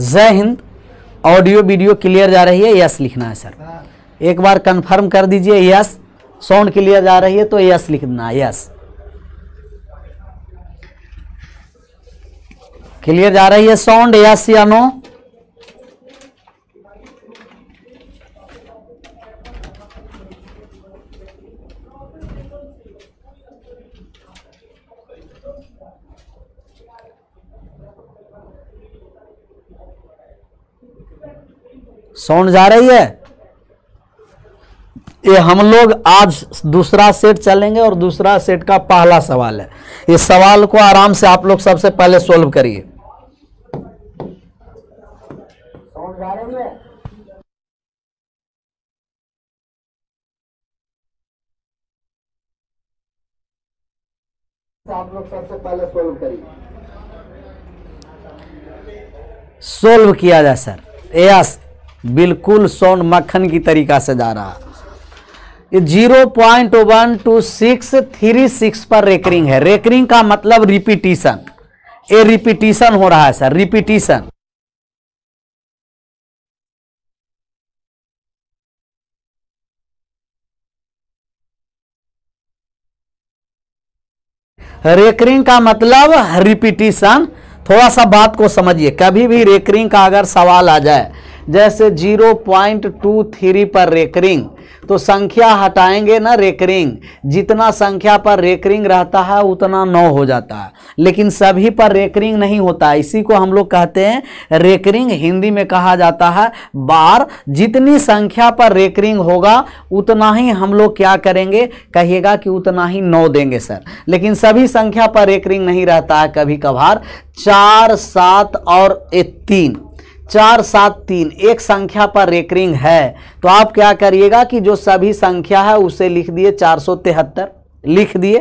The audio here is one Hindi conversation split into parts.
जय हिंद ऑडियो वीडियो क्लियर जा रही है यस लिखना है सर हाँ। एक बार कंफर्म कर दीजिए यस साउंड क्लियर जा रही है तो यस लिखना है यस क्लियर जा रही है साउंड यस या नो साउंड जा रही है ये हम लोग आज दूसरा सेट चलेंगे और दूसरा सेट का पहला सवाल है इस सवाल को आराम से आप लोग सबसे पहले सोल्व करिए आप लोग सबसे पहले सोल्व करिए सोल्व किया जाए सर यस बिल्कुल सोन मक्खन की तरीका से जा रहा ये zero point one two six three six पर रेकरिंग है रेकरिंग का मतलब रिपीटिशन ये रिपीटिशन हो रहा है सर रिपीटिशन रेकरिंग का मतलब रिपीटिशन थोड़ा सा बात को समझिए कभी भी रेकरिंग का अगर सवाल आ जाए जैसे 0.23 पर रेकरिंग तो संख्या हटाएंगे ना रेकरिंग जितना संख्या पर रेकरिंग रहता है उतना नौ हो जाता है लेकिन सभी पर रेकरिंग नहीं होता इसी को हम लोग कहते हैं रेकरिंग हिंदी में कहा जाता है बार जितनी संख्या पर रेकरिंग होगा उतना ही हम लोग क्या करेंगे कहिएगा कि उतना ही नौ देंगे सर लेकिन सभी संख्या पर रेकरिंग नहीं रहता है कभी कभार चार सात और तीन चार सात तीन एक संख्या पर रेकरिंग है तो आप क्या करिएगा कि जो सभी संख्या है उसे लिख दिए चार सौ तिहत्तर लिख दिए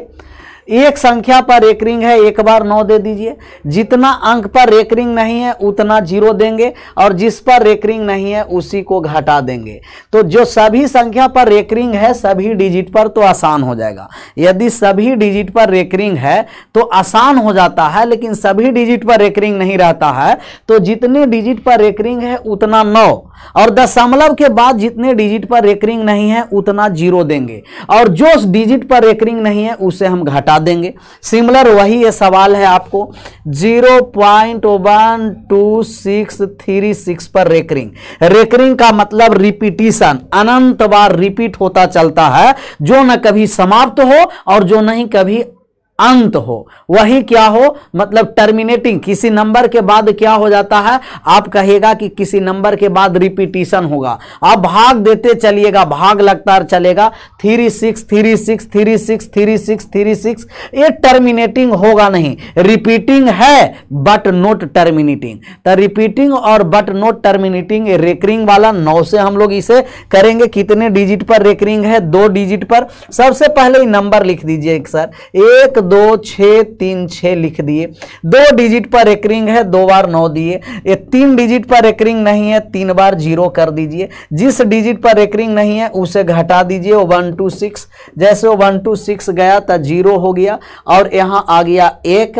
एक संख्या पर एक रिंग है एक बार नौ दे दीजिए जितना अंक पर रेकरिंग नहीं है उतना जीरो देंगे और जिस पर रेकरिंग नहीं है उसी को घटा देंगे तो जो सभी संख्या पर रेकरिंग है सभी डिजिट पर तो आसान हो जाएगा यदि सभी डिजिट पर रेकरिंग है तो आसान हो जाता है लेकिन सभी डिजिट पर रेकरिंग नहीं रहता है तो जितने डिजिट पर रेकरिंग है उतना नौ और दशमलव के बाद जितने डिजिट पर रेकरिंग नहीं है उतना जीरो देंगे और जो डिजिट पर रेकरिंग नहीं है उसे हम घटा देंगे सिमिलर वही ये सवाल है आपको zero point one two six three six पर रेकरिंग रेकरिंग का मतलब रिपीटिशन अनंत बार रिपीट होता चलता है जो न कभी समाप्त हो और जो नहीं कभी अंत हो वही क्या हो मतलब टर्मिनेटिंग किसी नंबर के बाद क्या हो जाता है आप कहेगा कि किसी नंबर के बाद रिपीटिशन होगा आप भाग देते चलिएगा भाग लगातार चलेगा three six three six three six three six three six ये टर्मिनेटिंग होगा नहीं रिपीटिंग है बट नोट टर्मिनेटिंग तो रिपीटिंग और बट नोट टर्मिनेटिंग रेकरिंग वाला नौ से हम लोग इसे करेंगे कितने डिजिट पर रेकरिंग है दो डिजिट पर सबसे पहले नंबर लिख दीजिए सर एक दो छः तीन छः लिख दिए दो डिजिट पर रेकरिंग है दो बार नौ दिए ये तीन डिजिट पर रेकरिंग नहीं है तीन बार जीरो कर दीजिए जिस डिजिट पर रेकरिंग नहीं है उसे घटा दीजिए वन टू सिक्स जैसे वो वन टू सिक्स गया तो जीरो हो गया और यहाँ आ गया एक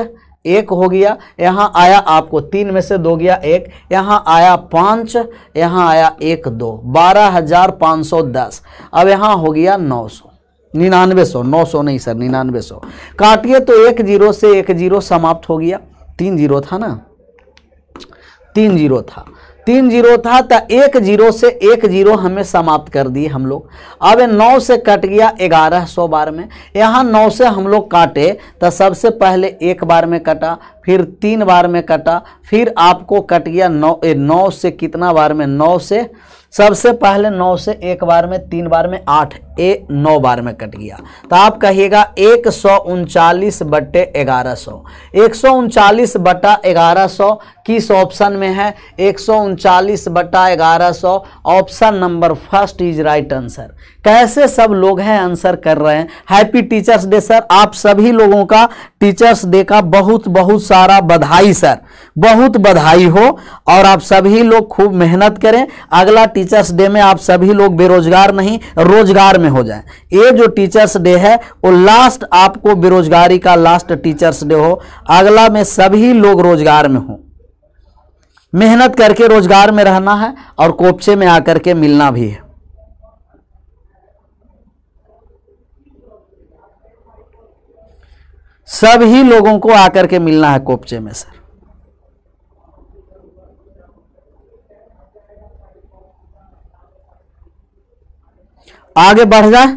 एक हो गया यहाँ आया आपको तीन में से दो गया एक यहाँ आया पाँच यहाँ आया एक दो बारह हजार पाँच सौ दस अब यहाँ हो गया नौ सौ निन्यानवे सौ नौ सौ नहीं सर निन्यानवे सौ काटिए तो एक जीरो से एक जीरो समाप्त हो गया तीन जीरो था ना तीन जीरो था तीन जीरो था तो एक जीरो से एक जीरो हमें समाप्त कर दिए हम लोग अब नौ से कट गया ग्यारह सौ बार में यहाँ नौ से हम लोग काटे तो सबसे पहले एक बार में कटा फिर तीन बार में कटा फिर आपको कट गया नौ ए, नौ से कितना बार में नौ से सबसे पहले नौ से एक बार में तीन बार में आठ ए नौ बार में कट गया तो आप कहिएगा एक सौ उनचालीस बटे ग्यारह सौ एक सौ उनचालीस बटा ग्यारह सौ किस ऑप्शन में है एक सौ उनचालीस बटा ग्यारह सौ option number first is right answer कैसे सब लोग हैं आंसर कर रहे हैं हैप्पी टीचर्स डे सर आप सभी लोगों का टीचर्स डे का बहुत बहुत सारा बधाई सर बहुत बधाई हो और आप सभी लोग खूब मेहनत करें अगला टीचर्स डे में आप सभी लोग बेरोजगार नहीं रोजगार में हो जाए ये जो टीचर्स डे है वो लास्ट आपको बेरोजगारी का लास्ट टीचर्स डे हो अगला में सभी लोग रोजगार में हो मेहनत करके रोजगार में रहना है और कोपचे में आकर के मिलना भी है सभी लोगों को आकर के मिलना है कोपचे में सर आगे बढ़ जाए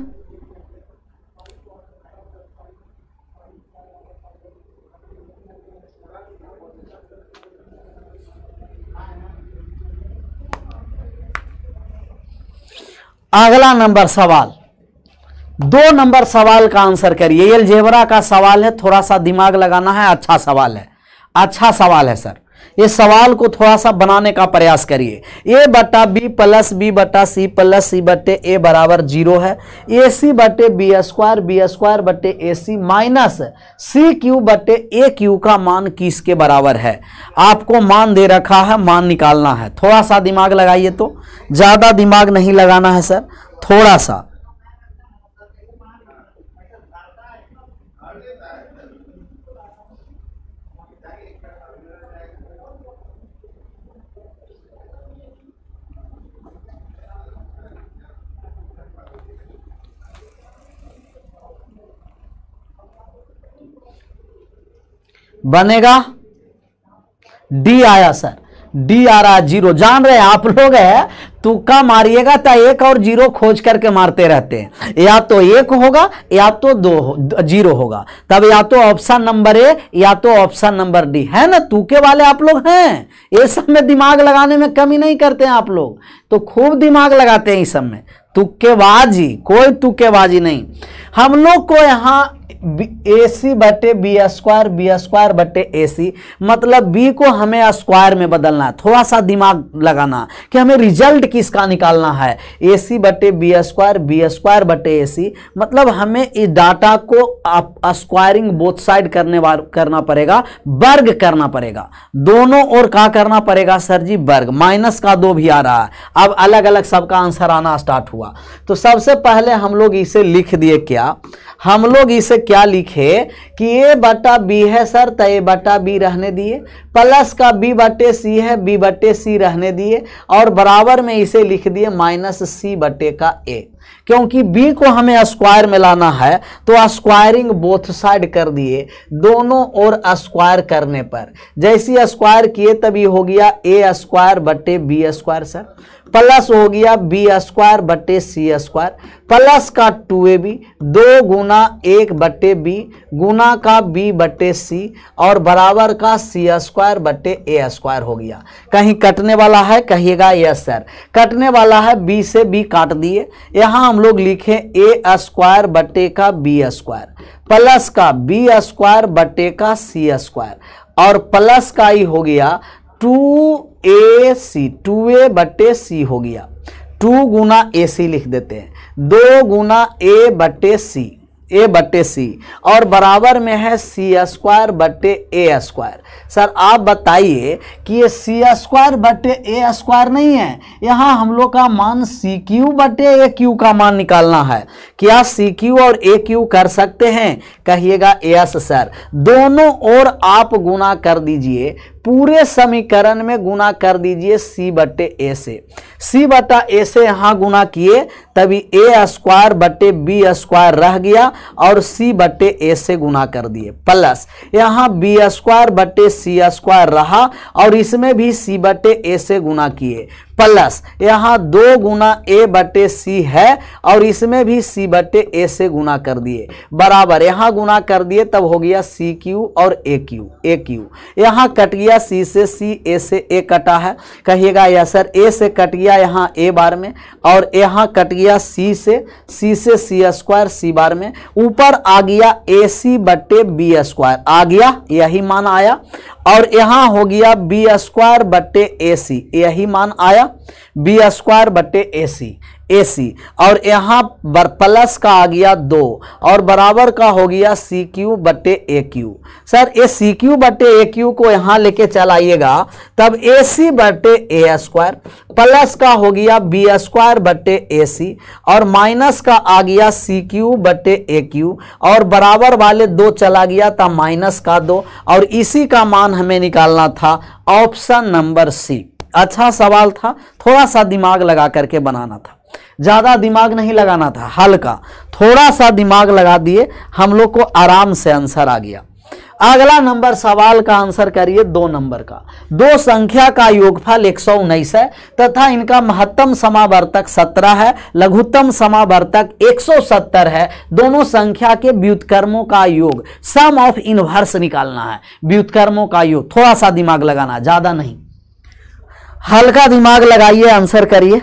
अगला नंबर सवाल दो नंबर सवाल का आंसर करिए ये जेवरा का सवाल है थोड़ा सा दिमाग लगाना है अच्छा सवाल है अच्छा सवाल है सर ये सवाल को थोड़ा सा बनाने का प्रयास करिए ए बटा बी प्लस बी बटा सी प्लस सी बटे ए बराबर जीरो है ए सी बटे बी स्क्वायर बी स्क्वायर बटे ए सी माइनस सी क्यू बटे ए क्यू का मान किसके बराबर है आपको मान दे रखा है मान निकालना है थोड़ा सा दिमाग लगाइए तो ज़्यादा दिमाग नहीं लगाना है सर थोड़ा सा बनेगा डी आया सर डी आ रहा जीरो जान रहे हैं आप लोग है तुक्का मारिएगा तो एक और जीरो खोज करके मारते रहते हैं या तो एक होगा या तो दो हो, जीरो होगा तब या तो ऑप्शन नंबर ए या तो ऑप्शन नंबर डी है ना तुके वाले आप लोग हैं ये सब में दिमाग लगाने में कमी नहीं करते हैं आप लोग तो खूब दिमाग लगाते हैं इस सब में तुक्केबाजी कोई तुक्केबाजी नहीं हम लोग को यहां ए सी बटे बी स्क्वायर बी स्क्वायर बटे ए सी मतलब बी को हमें स्क्वायर में बदलना थोड़ा सा दिमाग लगाना कि हमें रिजल्ट किसका निकालना है ए सी बटे बी स्क्वायर बी स्क्वायर बटे ए सी मतलब हमें इस डाटा को स्क्वायरिंग बोथ साइड करने करना पड़ेगा वर्ग करना पड़ेगा दोनों ओर का करना पड़ेगा सर जी वर्ग माइनस का दो भी आ रहा है अब अलग अलग सबका आंसर आना स्टार्ट हुआ तो सबसे पहले हम लोग इसे लिख दिए क्या हम लोग इसे क्या क्या लिखे कि ए बटा बी है सर तो ए बटा बी रहने दिए प्लस का बी बटे सी है बी बटे सी रहने दिए और बराबर में इसे लिख दिए माइनस सी बटे का ए क्योंकि b को हमें स्क्वायर में लाना है तो स्क्वायरिंग बोथ साइड कर दिए दोनों ओर स्क्वायर करने पर जैसी स्क्वायर किए तभी हो गया ए स्क्वायर बटे बी स्क्वायर सर प्लस हो गया बी स्क्वायर बटे सी स्क्वायर प्लस का टू ए बी दो गुना एक बटे बी गुना का बी बटे सी और बराबर का सी स्क्वायर बटे ए स्क्वायर हो गया कहीं कटने वाला है कहिएगा यस सर कटने वाला है बी से बी काट दिए यहाँ यहां हम लोग लिखे ए स्क्वायर बटे का बी स्क्वायर प्लस का बी स्क्वायर बटे का सी स्क्वायर और प्लस का ही हो गया टू ए सी टू ए बटे सी हो गया टू गुना ए सी लिख देते हैं दो गुना ए बटे सी ए बट्टे सी और बराबर में है सी स्क्वायर बट्टे ए स्क्वायर सर आप बताइए कि ये सी स्क्वायर बट्टे ए स्क्वायर नहीं है यहाँ हम लोग का मान सी क्यू बट्टे ए क्यू का मान निकालना है क्या सी क्यू और ए क्यू कर सकते हैं कहिएगा यस सर दोनों ओर आप गुना कर दीजिए पूरे समीकरण में गुना कर दीजिए सी बटे ए से सी बटा ए से यहाँ गुना किए तभी ए स्क्वायर बटे बी स्क्वायर रह गया और सी बटे ए से गुना कर दिए प्लस यहाँ बी स्क्वायर बटे सी स्क्वायर रहा और इसमें भी सी बटे ए से गुना किए प्लस यहाँ दो गुना ए बटे सी है और इसमें भी सी बटे ए से गुना कर दिए बराबर यहाँ गुना कर दिए तब हो गया सी क्यू और ए क्यू ए क्यू यहाँ कट गया सी से सी ए से ए कटा है कहिएगा यह सर ए से कट गया यहाँ ए बार में और यहाँ कट गया सी से सी से सी स्क्वायर सी बार में ऊपर आ गया ए सी बटे बी स्क्वायर आ गया यही मान आया और यहां हो गया बी स्क्वायर बट्टे ए सी यही मान आया बी स्क्वायर बट्टे ए सी एसी और यहाँ बर प्लस का आ गया दो और बराबर का हो गया सी क्यू बटे ए क्यू सर ये सी क्यू बटे ए क्यू को यहाँ लेके चलाइएगा तब ए सी बटे ए स्क्वायर प्लस का हो गया बी स्क्वायर बटे ए सी और माइनस का आ गया सी क्यू बटे ए क्यू और बराबर वाले दो चला गया था माइनस का दो और इसी का मान हमें निकालना था ऑप्शन नंबर सी अच्छा सवाल था थोड़ा सा दिमाग लगा करके बनाना था ज़्यादा दिमाग नहीं लगाना था हल्का थोड़ा सा दिमाग लगा दिए हम लोग को आराम से आंसर आ गया अगला नंबर सवाल का आंसर करिए दो नंबर का दो संख्या का योगफल एक है तथा इनका महत्तम समावर्तक 17 है लघुत्तम समावर्तक 170 है दोनों संख्या के व्युतकर्मों का योग सम ऑफ इनवर्स निकालना है व्युतकर्मों का योग थोड़ा सा दिमाग लगाना ज्यादा नहीं हल्का दिमाग लगाइए आंसर करिए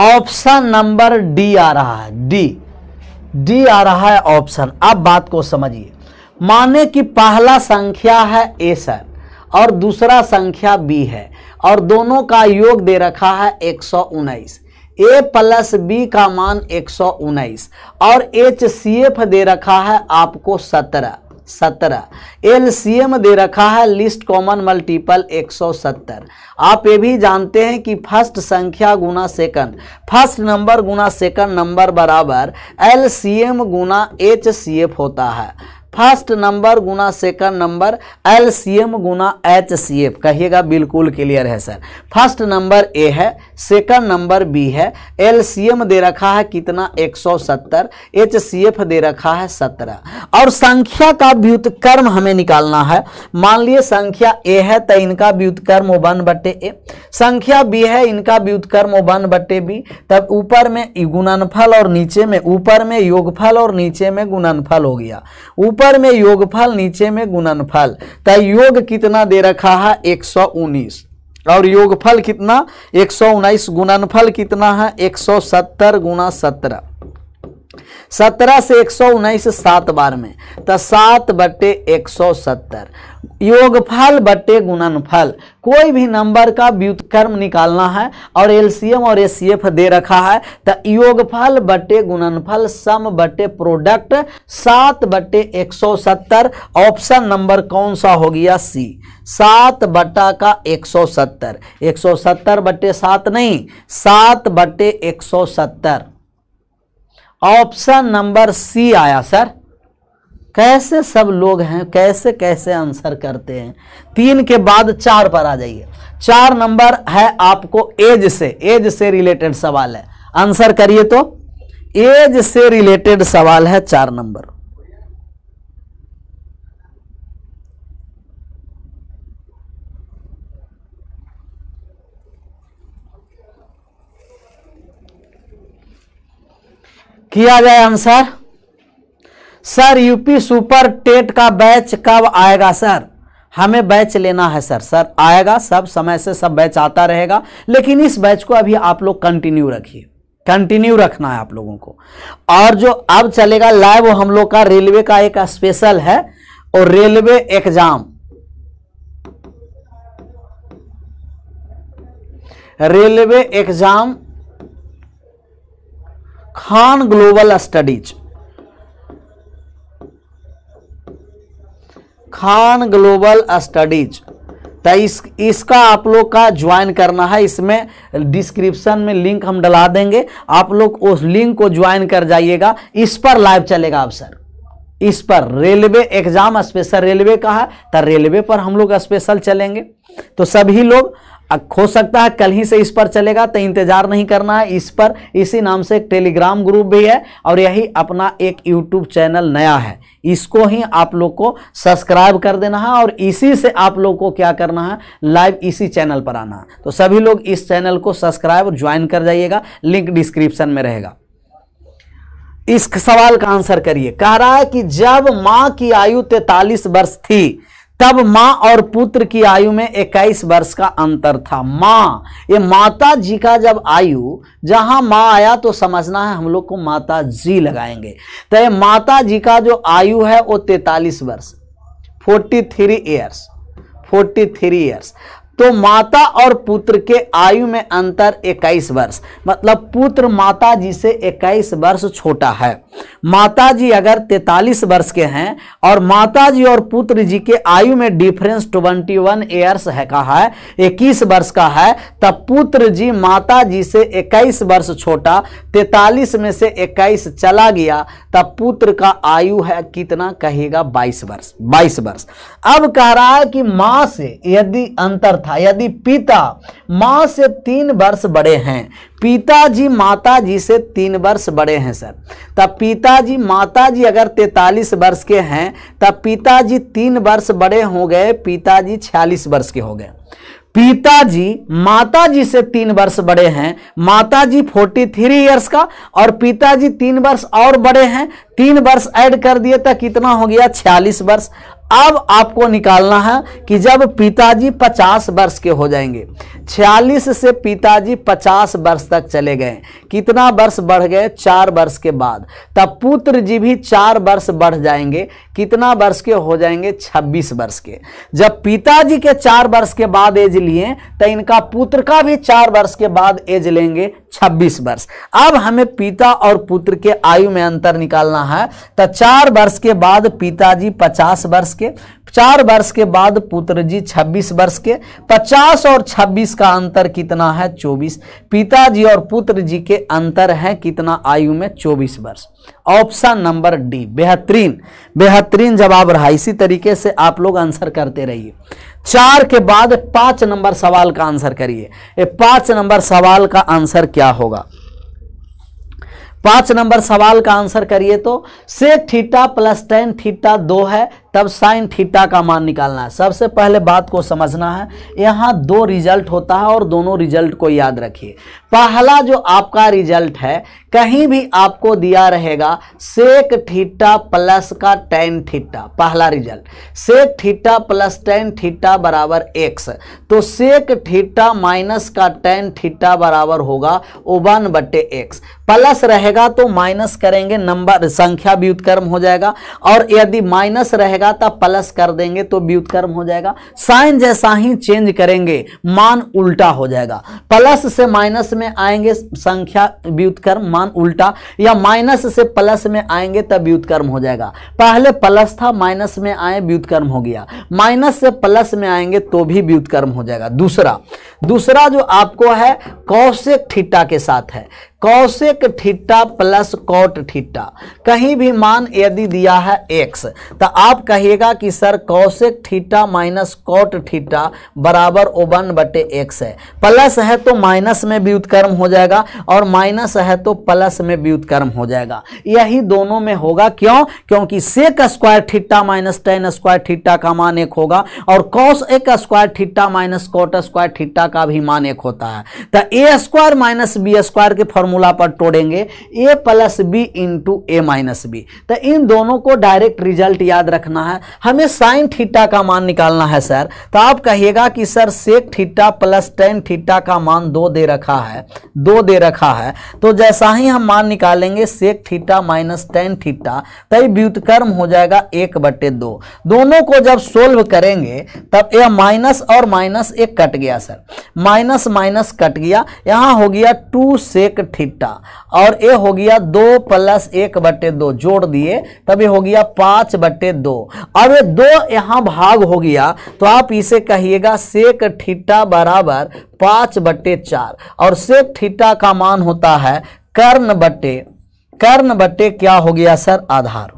ऑप्शन नंबर डी आ रहा है डी डी आ रहा है ऑप्शन अब बात को समझिए माने कि पहला संख्या है ए सर और दूसरा संख्या बी है और दोनों का योग दे रखा है एक सौ उन्नीस ए प्लस बी का मान एक सौ उन्नीस और एच सी एफ दे रखा है आपको सत्रह सत्रह एम दे रखा है लिस्ट कॉमन मल्टीपल एक सौ सत्तर आप ये भी जानते हैं कि फर्स्ट संख्या गुना सेकंड फर्स्ट नंबर गुना सेकंड नंबर बराबर एम गुना एफ होता है फर्स्ट नंबर गुना second number L C M गुना एच सी एफ कहिएगा बिल्कुल क्लियर है सर फर्स्ट नंबर ए है सेकंड नंबर बी है एलसीएम दे रखा है कितना 170 एचसीएफ दे रखा है 17 और संख्या का व्युतकर्म हमें निकालना है मान लिए संख्या ए है तो इनका व्युतकर्म वन बटे ए संख्या बी है इनका व्युतकर्म वन बटे बी तब ऊपर में गुणनफल और नीचे में ऊपर में योगफल और नीचे में गुणनफल हो गया ऊपर में योगफल नीचे में गुणनफल तो योग कितना दे रखा है एक और योगफल कितना एक सौ उन्नीस गुणनफल कितना है एक सौ सत्तर गुना सत्रह सत्रह से एक सौ उन्नीस सात बार में तो सात बटे एक सौ सत्तर योगफल बट्टे गुणनफल कोई भी नंबर का व्युतकर्म निकालना है और एलसीएम और एसीएफ दे रखा है तो योगफल बटे गुणनफल सम बटे प्रोडक्ट सात बटे एक सौ सत्तर ऑप्शन नंबर कौन सा हो गया सी सात बट्टा का एक सौ सत्तर एक सौ सत्तर बटे सात नहीं सात बटे एक सौ सत्तर ऑप्शन नंबर सी आया सर कैसे सब लोग हैं कैसे कैसे आंसर करते हैं तीन के बाद चार पर आ जाइए चार नंबर है आपको एज से एज से रिलेटेड सवाल है आंसर करिए तो एज से रिलेटेड सवाल है चार नंबर किया जाए answer sir UP super TET का बैच कब आएगा सर हमें बैच लेना है सर सर आएगा सब समय से सब बैच आता रहेगा लेकिन इस बैच को अभी आप लोग कंटिन्यू रखिए कंटिन्यू रखना है आप लोगों को और जो अब चलेगा लाइव हम लोग का रेलवे का एक स्पेशल है और railway exam railway exam Khan global studies Khan global studies तो इस इसका आप लोग का ज्वाइन करना है इसमें डिस्क्रिप्शन में लिंक हम डला देंगे आप लोग उस लिंक को ज्वाइन कर जाइएगा इस पर लाइव चलेगा आप सर इस पर रेलवे एग्जाम स्पेशल रेलवे का है तो रेलवे पर हम लोग स्पेशल चलेंगे तो सभी लोग हो सकता है कल ही से इस पर चलेगा तो इंतजार नहीं करना है इस पर इसी नाम से एक टेलीग्राम ग्रुप भी है और यही अपना एक यूट्यूब चैनल नया है इसको ही आप लोग को सब्सक्राइब कर देना है और इसी से आप लोग को क्या करना है लाइव इसी चैनल पर आना है तो सभी लोग इस चैनल को सब्सक्राइब और ज्वाइन कर जाइएगा लिंक डिस्क्रिप्शन में रहेगा इस सवाल का आंसर करिए कह रहा है कि जब माँ की आयु तैतालीस वर्ष थी तब माँ और पुत्र की आयु में 21 वर्ष का अंतर था माँ ये माता जी का जब आयु जहाँ माँ आया तो समझना है हम लोग को माता जी लगाएंगे तो ये माता जी का जो आयु है वो 43 वर्ष 43 three years forty three years तो माता और पुत्र के आयु में अंतर 21 वर्ष मतलब पुत्र माता जी से 21 वर्ष छोटा है माता जी अगर 43 वर्ष के हैं और माता जी और पुत्र जी के आयु में डिफरेंस 21 वन ईयर्स है का है 21 वर्ष का है तब पुत्र जी माता जी से 21 वर्ष छोटा 43 में से 21 चला गया तब पुत्र का आयु है कितना कहेगा 22 वर्ष 22 वर्ष अब कह रहा है कि माँ से यदि अंतर था था यदि पिता माँ से तीन वर्ष बड़े हैं पिताजी माताजी से तीन वर्ष बड़े हैं सर तब पिताजी माताजी अगर तैतालीस वर्ष के हैं तब पिताजी तीन वर्ष बड़े हो गए पिताजी छियालीस वर्ष के हो गए पिताजी माताजी से तीन वर्ष बड़े हैं माताजी फोर्टी थ्री ईयर्स का और पिताजी तीन वर्ष और बड़े हैं तीन वर्ष ऐड कर दिए तो कितना हो गया छियालीस वर्ष अब आपको निकालना है कि जब पिताजी 50 वर्ष के हो जाएंगे 46 से पिताजी 50 वर्ष तक चले गए कितना वर्ष बढ़ गए चार वर्ष के बाद तब पुत्र जी भी चार वर्ष बढ़ जाएंगे कितना वर्ष के हो जाएंगे 26 वर्ष के जब पिताजी के चार वर्ष के बाद एज लिए तो इनका पुत्र का भी चार वर्ष के बाद एज लेंगे 26 वर्ष अब हमें पिता और पुत्र के आयु में अंतर निकालना है तो चार वर्ष के बाद पिताजी पचास वर्ष के चार वर्ष के बाद पुत्र जी छब्बीस वर्ष के पचास और छब्बीस का अंतर कितना है चौबीस पिताजी और पुत्र जी के अंतर है कितना आयु में चौबीस वर्ष ऑप्शन नंबर डी बेहतरीन बेहतरीन जवाब रहा इसी तरीके से आप लोग आंसर करते रहिए चार के बाद पांच नंबर सवाल का आंसर करिए पांच नंबर सवाल का आंसर क्या होगा पांच नंबर सवाल का आंसर करिए तो से थीटा प्लस टेन थीटा दो है तब साइन थीटा का मान निकालना है सबसे पहले बात को समझना है यहाँ दो रिजल्ट होता है और दोनों रिजल्ट को याद रखिए पहला जो आपका रिजल्ट है कहीं भी आपको दिया रहेगा सेक थीटा प्लस का टेन थीटा पहला result sec theta plus tan theta बराबर एक्स तो सेक थीटा माइनस का टेन थीटा बराबर होगा वन बटे एक्स प्लस रहेगा तो माइनस करेंगे नंबर संख्या व्युतकर्म हो जाएगा और यदि माइनस रहेगा जाएगा तब प्लस कर देंगे तो व्युतकर्म हो जाएगा साइन जैसा ही चेंज करेंगे मान उल्टा हो जाएगा प्लस से माइनस में आएंगे संख्या व्युतकर्म मान उल्टा या माइनस से प्लस में आएंगे तब व्युतकर्म हो जाएगा पहले प्लस था माइनस में आए व्युतकर्म हो गया माइनस से प्लस में आएंगे तो भी व्युतकर्म हो जाएगा दूसरा दूसरा जो आपको है कौशिक ठीटा के साथ है cosec theta plus cot theta कहीं भी मान यदि दिया है एक्स तो आप कहिएगा कि sir cosec theta minus cot theta बराबर ओ वन बटे एक्स है प्लस है तो माइनस में व्युतकर्म हो जाएगा और माइनस है तो प्लस में व्युतकर्म हो जाएगा यही दोनों में होगा क्यों क्योंकि sec square theta minus tan square theta का मान एक होगा और cosec square theta minus cot square theta का भी मान एक होता है तो A square minus B square के फॉर्म फॉर्मूला पर तोड़ेंगे A plus B into A minus B तो इन दोनों को डायरेक्ट रिजल्ट याद रखना है हमें साइन थीटा का मान निकालना है सर तो आप कहिएगा कि sir sec theta plus tan theta का मान दो दे रखा है दो दे रखा है तो जैसा ही हम मान निकालेंगे sec theta minus tan theta तय व्युतकर्म हो जाएगा एक बटे दो दोनों को जब सोल्व करेंगे तब यह माइनस और माइनस एक कट गया सर माइनस माइनस कट गया यहां हो गया टू सेक थीटा थीटा और ए हो गया दो प्लस एक बटे दो जोड़ दिए तब ये हो गया पांच बटे दो अब ये दो यहां भाग हो गया तो आप इसे कहिएगा सेक थीटा बराबर पांच बटे चार और सेक थीटा का मान होता है कर्ण बटे कर्ण बटे क्या हो गया सर आधार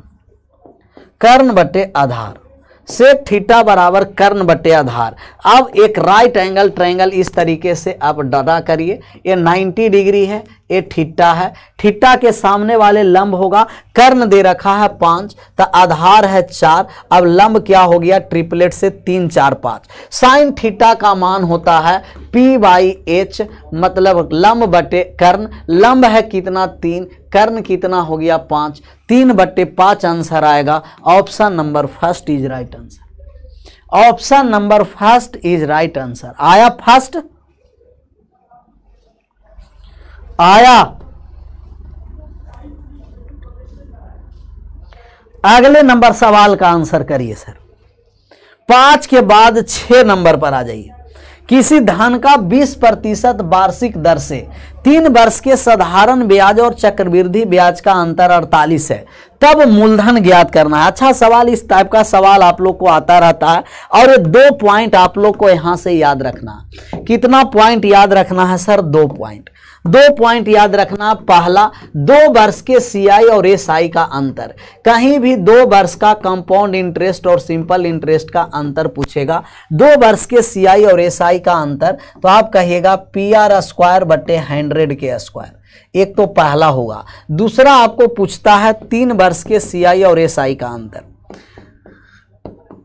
कर्ण बटे आधार सेक थीटा बराबर कर्ण बटे आधार अब एक राइट एंगल ट्रायंगल इस तरीके से आप डरा करिए ये 90 डिग्री है ये थीटा है थीटा के सामने वाले लंब होगा कर्ण दे रखा है पाँच तो आधार है चार अब लंब क्या हो गया ट्रिपलेट से तीन चार पाँच साइन थीटा का मान होता है पी बाई एच मतलब लंब बटे कर्ण लंब है कितना तीन कर्ण कितना हो गया पांच तीन बट्टे पांच आंसर आएगा option number first is right answer option number first is right answer आया फर्स्ट आया अगले नंबर सवाल का आंसर करिए सर पांच के बाद छह नंबर पर आ जाइए किसी धन का 20 प्रतिशत वार्षिक दर से तीन वर्ष के साधारण ब्याज और चक्रवृद्धि ब्याज का अंतर 48 है तब मूलधन ज्ञात करना है अच्छा सवाल इस टाइप का सवाल आप लोग को आता रहता है और ये दो पॉइंट आप लोग को यहां से याद रखना कितना पॉइंट याद रखना है सर दो पॉइंट दो पॉइंट याद रखना पहला दो वर्ष के सीआई और एसआई का अंतर कहीं भी दो वर्ष का कंपाउंड इंटरेस्ट और सिंपल इंटरेस्ट का अंतर पूछेगा दो वर्ष के सीआई और एसआई का अंतर तो आप कहिएगा पी आर स्क्वायर बटे हंड्रेड के स्क्वायर एक तो पहला होगा दूसरा आपको पूछता है तीन वर्ष के सीआई और एसआई का अंतर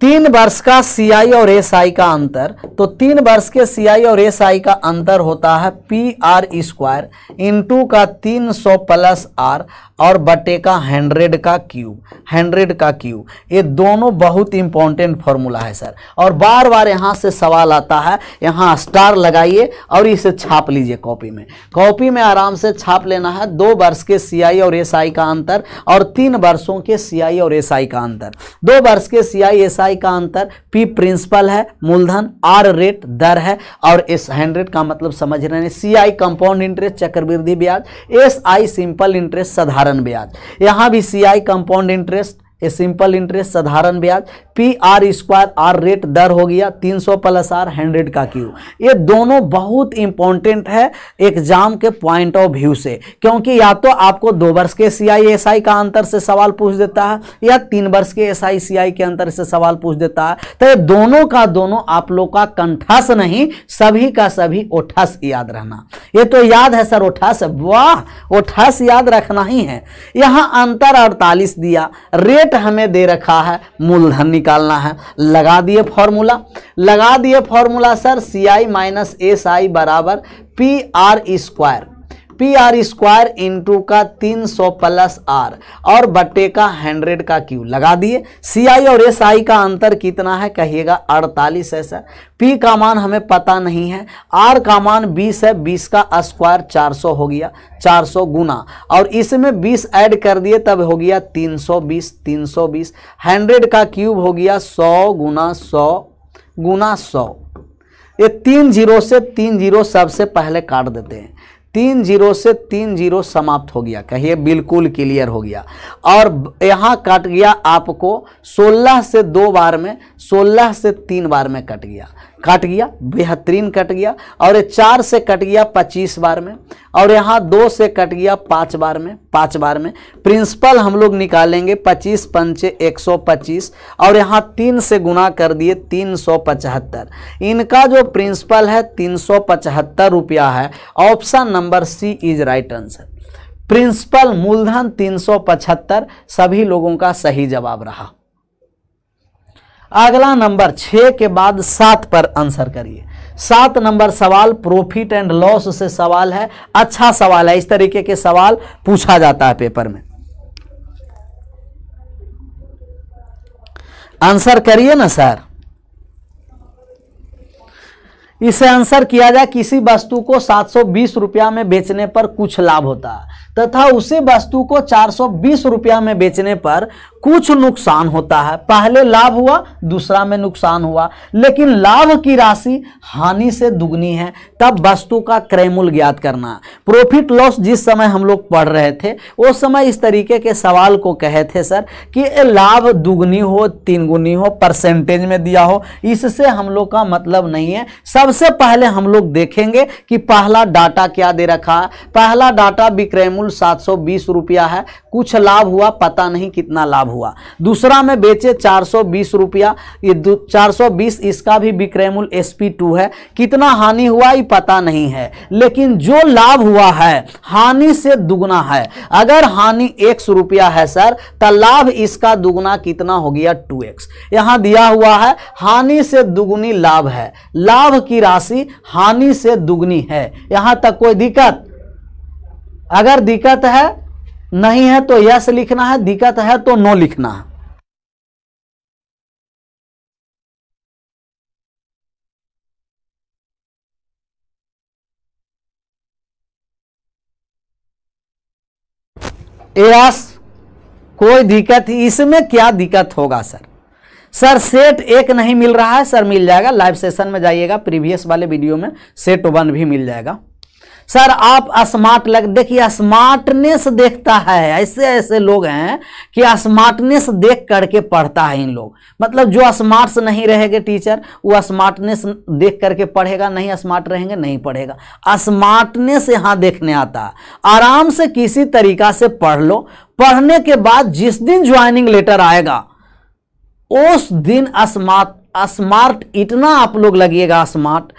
तीन वर्ष का सीआई और एसआई का अंतर तो तीन वर्ष के सीआई और एसआई का अंतर होता है पी आर स्क्वायर इंटू का तीन सौ प्लस आर और बटे का हंड्रेड का क्यूब हंड्रेड का क्यूब ये दोनों बहुत इंपॉर्टेंट फॉर्मूला है सर और बार बार यहाँ से सवाल आता है यहाँ स्टार लगाइए और इसे छाप लीजिए कॉपी में कॉपी में आराम से छाप लेना है दो वर्ष के सी और एस का अंतर और तीन वर्षों के सी और एस का अंतर दो वर्ष के सी एस का अंतर पी प्रिंसिपल है मूलधन आर रेट दर है और एस हंड्रेड का मतलब समझ रहे हैं सी कंपाउंड इंटरेस्ट चक्रवृद्धि ब्याज एस सिंपल इंटरेस्ट साधारण कारण ब्याज यहाँ भी C I compound interest a simple interest साधारण ब्याज P R square R rate दर हो गया 300 प्लस आर हंड्रेड का क्यू ये दोनों बहुत इंपॉर्टेंट है एग्जाम के पॉइंट ऑफ व्यू से क्योंकि या तो आपको दो वर्ष के सी आई एस आई का अंतर से सवाल पूछ देता है या तीन वर्ष के एस आई सी आई के अंतर से सवाल पूछ देता है तो ये दोनों का दोनों आप लोग का कंठस नहीं सभी का सभी ओठस याद रहना ये तो याद है सर ओठस वाह ओठस याद रखना ही है यहाँ अंतर अड़तालीस दिया रेट रेट हमें दे रखा है मूलधन निकालना है लगा दिए फॉर्मूला लगा दिए formula sir C I minus S I बराबर P R square P R square into का 300 प्लस आर और बट्टे का 100 का क्यू लगा दिए सी आई और एस आई का अंतर कितना है कहिएगा अड़तालीस है सर पी का मान हमें पता नहीं है आर का मान बीस है बीस का स्क्वायर 400 हो गया 400 गुना और इसमें बीस ऐड कर दिए तब हो गया 320 320 100 का क्यूब हो गया सौ गुना सौ गुना सौ ये तीन जीरो से तीन जीरो सबसे पहले काट देते हैं तीन जीरो से तीन जीरो समाप्त हो गया कहिए बिल्कुल क्लियर हो गया और यहाँ कट गया आपको सोलह से दो बार में सोलह से तीन बार में कट गया कट गया बेहतरीन कट गया और ये चार से कट गया पच्चीस बार में और यहाँ दो से कट गया पाँच बार में पाँच बार में प्रिंसिपल हम लोग निकालेंगे पच्चीस पंचे एक सौ पच्चीस और यहाँ तीन से गुना कर दिए तीन सौ पचहत्तर इनका जो प्रिंसिपल है तीन सौ पचहत्तर रुपया है option number C is right answer principal मूलधन पचहत्तर सभी लोगों का सही जवाब रहा अगला नंबर छः के बाद सात पर आंसर करिए सात नंबर सवाल प्रॉफिट एंड लॉस से सवाल है अच्छा सवाल है इस तरीके के सवाल पूछा जाता है पेपर में आंसर करिए ना सर इसे आंसर किया जाए किसी वस्तु को सात सौ बीस रुपया में बेचने पर कुछ लाभ होता है तथा उसी वस्तु को चार सौ रुपया में बेचने पर कुछ नुकसान होता है पहले लाभ हुआ दूसरा में नुकसान हुआ लेकिन लाभ की राशि हानि से दुगनी है तब वस्तु का क्रय मूल्य ज्ञात करना प्रॉफिट लॉस जिस समय हम लोग पढ़ रहे थे उस समय इस तरीके के सवाल को कहे थे सर कि लाभ दुगनी हो तीन गुनी हो परसेंटेज में दिया हो इससे हम लोग का मतलब नहीं है सबसे पहले हम लोग देखेंगे कि पहला डाटा क्या दे रखा पहला डाटा विक्रय मूल्य सात रुपया है कुछ लाभ हुआ पता नहीं कितना लाभ हुआ दूसरा में बेचे चार सौ बीस रुपया ये चार सौ बीस इसका भी विक्रय मूल्य एस पी टू है कितना हानि हुआ ये पता नहीं है लेकिन जो लाभ हुआ है हानि से दुगना है अगर हानि एक सौ रुपया है सर तो लाभ इसका दुगना कितना हो गया टू एक्स यहाँ दिया हुआ है हानि से दुगुनी लाभ है लाभ की राशि हानि से दुगनी है यहाँ तक कोई दिक्कत अगर दिक्कत है नहीं है तो यस लिखना है दिक्कत है तो नो लिखना है एस कोई दिक्कत इसमें क्या दिक्कत होगा सर सर सेट एक नहीं मिल रहा है सर मिल जाएगा लाइव सेशन में जाइएगा प्रीवियस वाले वीडियो में सेट वन भी मिल जाएगा सर आप स्मार्ट लग देखिए स्मार्टनेस देखता है ऐसे ऐसे लोग हैं कि स्मार्टनेस देख करके पढ़ता है इन लोग मतलब जो स्मार्ट नहीं रहेगा टीचर वो स्मार्टनेस देख करके पढ़ेगा नहीं स्मार्ट रहेंगे नहीं पढ़ेगा स्मार्टनेस यहाँ देखने आता है आराम से किसी तरीका से पढ़ लो पढ़ने के बाद जिस दिन ज्वाइनिंग लेटर आएगा उस दिन स्मार्ट स्मार्ट इतना आप लोग लगिएगा स्मार्ट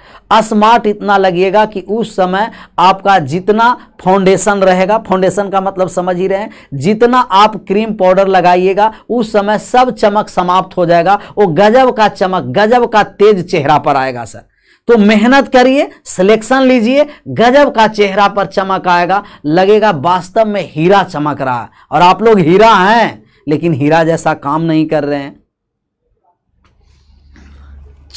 स्मार्ट इतना लगिएगा कि उस समय आपका जितना फाउंडेशन रहेगा फाउंडेशन का मतलब समझ ही रहे हैं जितना आप क्रीम पाउडर लगाइएगा उस समय सब चमक समाप्त हो जाएगा वो गजब का चमक गजब का तेज चेहरा पर आएगा सर तो मेहनत करिए सिलेक्शन लीजिए गजब का चेहरा पर चमक आएगा लगेगा वास्तव में हीरा चमक रहा है और आप लोग हीरा हैं लेकिन हीरा जैसा काम नहीं कर रहे हैं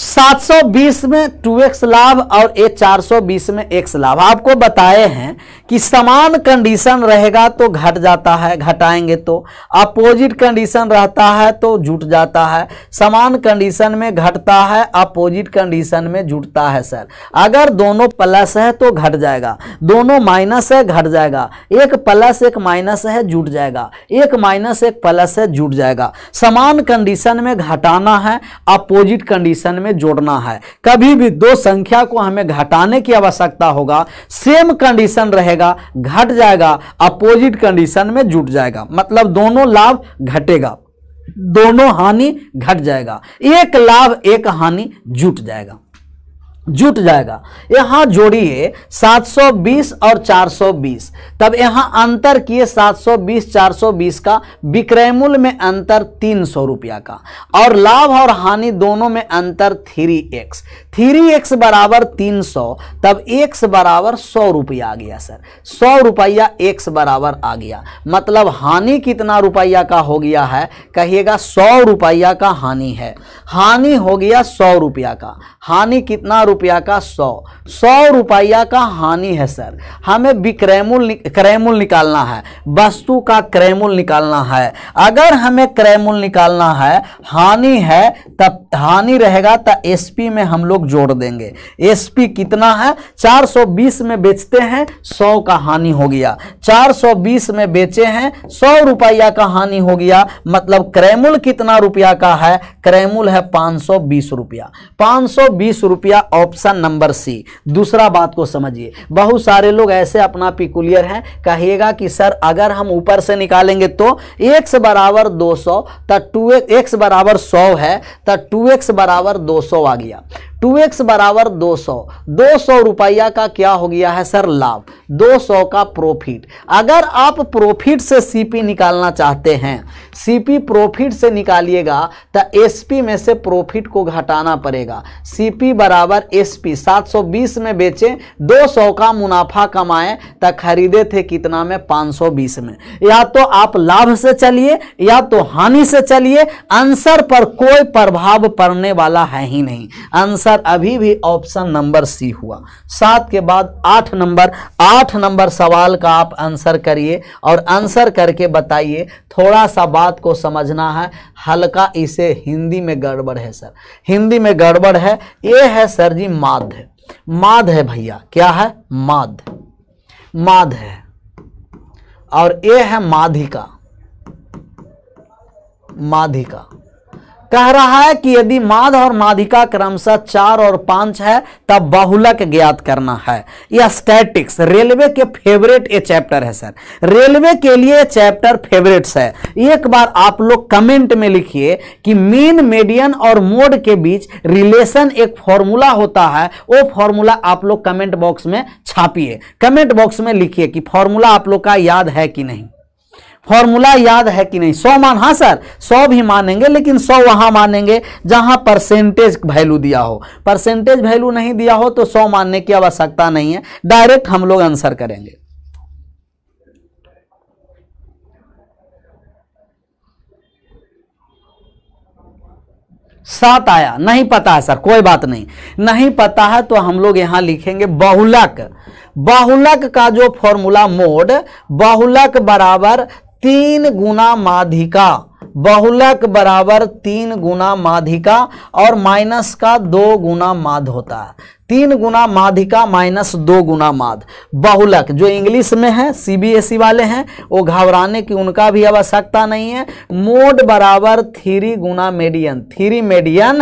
720 में 2x लाभ और ए 420 में x लाभ आपको बताए हैं कि समान कंडीशन रहेगा तो घट जाता है घटाएंगे तो अपोजिट कंडीशन रहता है तो जुट जाता है समान कंडीशन में घटता है अपोजिट कंडीशन में जुटता है सर अगर दोनों प्लस है तो घट जाएगा दोनों माइनस है घट जाएगा एक प्लस एक माइनस है जुट जाएगा एक माइनस एक प्लस है जुट जाएगा समान कंडीशन में घटाना है अपोजिट कंडीशन में जोड़ना है कभी भी दो संख्या को हमें घटाने की आवश्यकता होगा सेम कंडीशन रहेगा घट जाएगा अपोजिट कंडीशन में जुट जाएगा मतलब दोनों लाभ घटेगा दोनों हानि घट जाएगा एक लाभ एक हानि जुट जाएगा जुट जाएगा यहां जोड़िए 720 और 420 तब यहां अंतर किए 720 420 का विक्रय मूल्य में अंतर तीन सौ रुपया का और लाभ और हानि दोनों में अंतर थ्री एक्स थ्री एक्स बराबर तीन सौ तब एक्स बराबर सौ रुपया आ गया सर सौ रुपया एक्स बराबर आ गया मतलब हानि कितना रुपया का हो गया है कहिएगा सौ रुपया का हानि है हानि हो गया सौ रुपया का हानि कितना रुपया का सौ सौ रुपया का हानि है सर हमें विक्रयमूल क्रयमूल निकालना है वस्तु का क्रयमूल निकालना है अगर हमें क्रयमूल निकालना है हानि है तब हानि रहेगा तो एसपी में हम लोग जोड़ देंगे एसपी कितना है 420 में बेचते हैं सौ का हानि हो गया 420 में बेचे हैं सौ रुपया का हानि हो गया मतलब क्रयमूल कितना रुपया का है क्रयमूल है 520 रुपया 520 रुपया और ऑप्शन नंबर सी दूसरा बात को समझिए बहुत सारे लोग ऐसे अपना पिकुलियर हैं कहिएगा कि सर अगर हम ऊपर से निकालेंगे तो एक्स बराबर दो सौ तो टू एक्स बराबर सौ है तो टू एक्स बराबर दो सौ आ गया टू एक्स बराबर दो सौ दो सौ रुपया का क्या हो गया है सर लाभ दो सौ का प्रॉफिट अगर आप प्रॉफिट से सीपी निकालना चाहते हैं सीपी प्रॉफिट से निकालिएगा तो एसपी में से प्रॉफिट को घटाना पड़ेगा सीपी बराबर एसपी 720 में बेचें 200 का मुनाफा कमाएं तो खरीदे थे कितना में 520 में या तो आप लाभ से चलिए या तो हानि से चलिए आंसर पर कोई प्रभाव पड़ने वाला है ही नहीं आंसर आंसर अभी भी ऑप्शन नंबर सी हुआ सात के बाद आठ नंबर आठ नंबर सवाल का आप आंसर करिए और आंसर करके बताइए थोड़ा सा बात को समझना है हल्का इसे हिंदी में गड़बड़ है सर हिंदी में गड़बड़ है ये है सर जी माध्य है भैया क्या है माध माध है और ये है माधिका माधिका कह रहा है कि यदि माध और माधिका क्रमशः चार और पांच है तब बहुलक ज्ञात करना है यह स्टैटिक्स रेलवे के फेवरेट ये चैप्टर है सर रेलवे के लिए चैप्टर फेवरेट्स है एक बार आप लोग कमेंट में लिखिए कि मीन मीडियन और मोड के बीच रिलेशन एक फॉर्मूला होता है वो फॉर्मूला आप लोग कमेंट बॉक्स में छापिए कमेंट बॉक्स में लिखिए कि फॉर्मूला आप लोग का याद है कि नहीं फॉर्मूला याद है कि नहीं सौ मान हाँ सर सौ भी मानेंगे लेकिन सौ वहाँ मानेंगे जहाँ परसेंटेज वैल्यू दिया हो परसेंटेज वैल्यू नहीं दिया हो तो सौ मानने की आवश्यकता नहीं है डायरेक्ट हम लोग आंसर करेंगे सात आया नहीं पता है सर कोई बात नहीं नहीं पता है तो हम लोग यहां लिखेंगे बहुलक बहुलक का जो फॉर्मूला मोड बहुलक बराबर तीन गुना माधिका बहुलक बराबर तीन गुना माधिका और माइनस का दो गुना माध होता है तीन गुना माधिका माइनस दो गुना माध बहुलक जो इंग्लिश में है सीबीएसई e वाले हैं वो घबराने की उनका भी आवश्यकता नहीं है मोड बराबर थ्री गुना median three median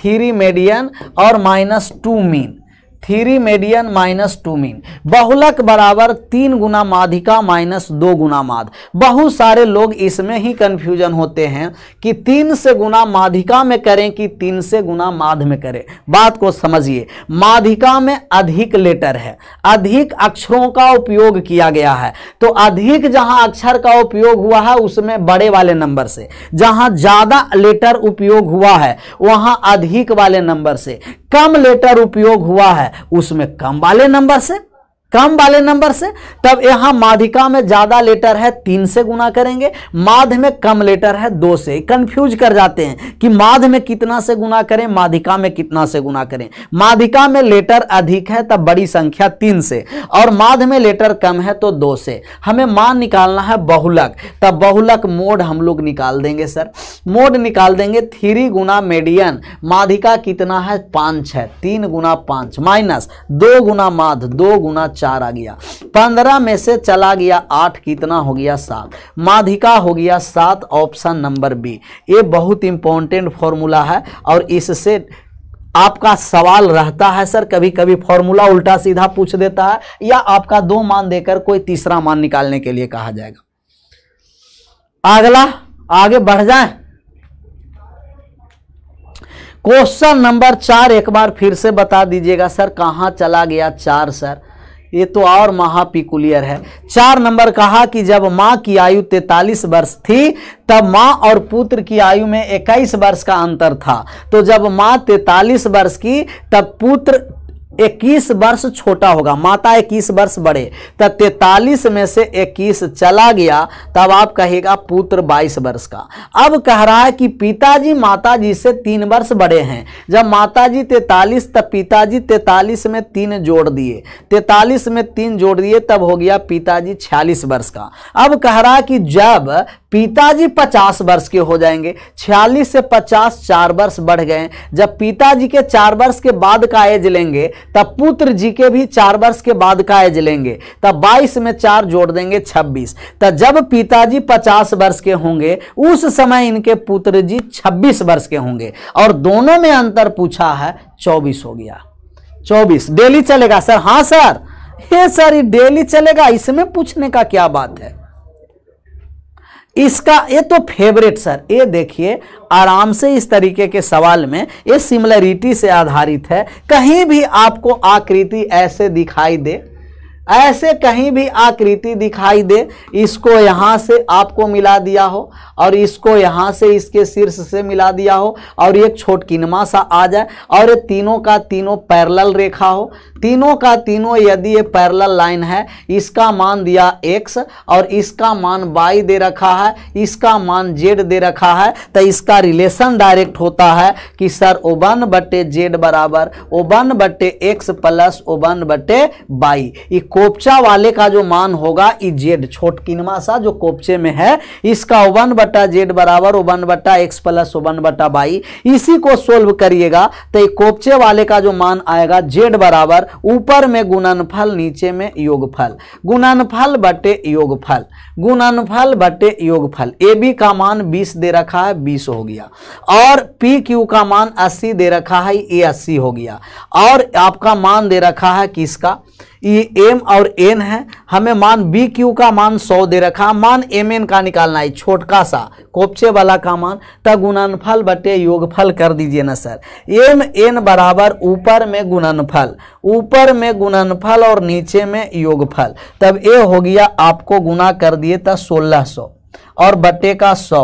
three median और minus two mean three median minus two mean बहुलक बराबर तीन गुना माधिका माइनस दो गुना माध बहुत सारे लोग इसमें ही कंफ्यूजन होते हैं कि तीन से गुना माधिका में करें कि तीन से गुना माध में करें बात को समझिए माधिका में अधिक लेटर है अधिक अक्षरों का उपयोग किया गया है तो अधिक जहां अक्षर का उपयोग हुआ है उसमें बड़े वाले नंबर से जहां ज्यादा लेटर उपयोग हुआ है वहां अधिक वाले नंबर से कम लेटर उपयोग हुआ है उसमें कम वाले नंबर से कम वाले नंबर से तब यहां माधिका में ज्यादा लेटर है तीन से गुना करेंगे माध में कम लेटर है दो से कंफ्यूज कर जाते हैं कि माध में कितना से गुना करें माधिका में कितना से गुना करें माधिका में लेटर अधिक है तब बड़ी संख्या तीन से और माध में लेटर कम है तो दो से हमें मान निकालना है बहुलक तब बहुलक मोड हम लोग निकाल देंगे सर मोड निकाल देंगे थ्री गुना मेडियन माधिका कितना है पांच है तीन गुना पांच माइनस दो गुना माध दो गुना चार आ गया पंद्रह में से चला गया आठ कितना हो गया सात माधिका हो गया सात ऑप्शन नंबर बी ये बहुत इंपॉर्टेंट फॉर्मूला है और इससे आपका सवाल रहता है सर कभी कभी फॉर्मूला उल्टा सीधा पूछ देता है या आपका दो मान देकर कोई तीसरा मान निकालने के लिए कहा जाएगा अगला आगे बढ़ जाए क्वेश्चन नंबर चार एक बार फिर से बता दीजिएगा सर कहां चला गया चार सर ये तो और महापिकुलियर है चार नंबर कहा कि जब माँ की आयु तैतालीस वर्ष थी तब माँ और पुत्र की आयु में इक्कीस वर्ष का अंतर था तो जब माँ तैतालीस वर्ष की तब पुत्र इक्कीस वर्ष छोटा होगा माता इक्कीस वर्ष बड़े तो तैतालीस में से इक्कीस चला गया तब आप कहेगा पुत्र बाईस वर्ष का अब कह रहा है कि पिताजी माताजी से तीन वर्ष बड़े हैं जब माताजी तैतालीस तब पिताजी तैतालीस में तीन जोड़ दिए तैतालीस में तीन जोड़ दिए तब हो गया पिताजी छियालीस वर्ष का अब कह रहा है कि जब पिताजी पचास वर्ष के हो जाएंगे छियालीस से पचास चार वर्ष बढ़ गए जब पिताजी के चार वर्ष के बाद का एज लेंगे तब पुत्र जी के भी चार वर्ष के बाद का एज लेंगे तब बाईस में चार जोड़ देंगे छब्बीस तब जब पिताजी पचास वर्ष के होंगे उस समय इनके पुत्र जी छब्बीस वर्ष के होंगे और दोनों में अंतर पूछा है चौबीस हो गया चौबीस डेली चलेगा सर हाँ सर हे सर ये डेली चलेगा इसमें पूछने का क्या बात है इसका ये तो फेवरेट सर ये देखिए आराम से इस तरीके के सवाल में ये सिमिलरिटी से आधारित है कहीं भी आपको आकृति ऐसे दिखाई दे ऐसे कहीं भी आकृति दिखाई दे इसको यहाँ से आपको मिला दिया हो और इसको यहाँ से इसके शीर्ष से मिला दिया हो और एक किनमा सा आ जाए और ये तीनों का तीनों पैरल रेखा हो तीनों का तीनों यदि ये पैरल लाइन है इसका मान दिया एक्स और इसका मान वाई दे रखा है इसका मान जेड दे रखा है तो इसका रिलेशन डायरेक्ट होता है कि सर ओबन बटे जेड बराबर ओबन बटे एक्स प्लस ओबन बटे बाई कोपचा वाले का जो मान होगा ई जेड छोट सा जो कोपचे में है इसका वन बटा जेड बराबर वन बटा एक्स प्लस वन बटा बाई इसी को सोल्व करिएगा तो कोपचे वाले का जो मान आएगा जेड बराबर ऊपर में गुणनफल नीचे में योगफल गुणनफल बटे योगफल गुणनफल बटे योगफल ए बी का मान बीस दे रखा है बीस हो गया और पी क्यू का मान अस्सी दे रखा है ए अस्सी हो गया और आपका मान दे रखा है किसका ये एम और एन है हमें मान बी क्यू का मान सौ दे रखा मान एम एन का निकालना है छोटका सा कोपचे वाला का मान तब गुणनफल बटे योगफल कर दीजिए ना सर एम एन बराबर ऊपर में गुणनफल ऊपर में गुणनफल और नीचे में योगफल तब ये हो गया आपको गुना कर दिए था सोलह सौ और बटे का सौ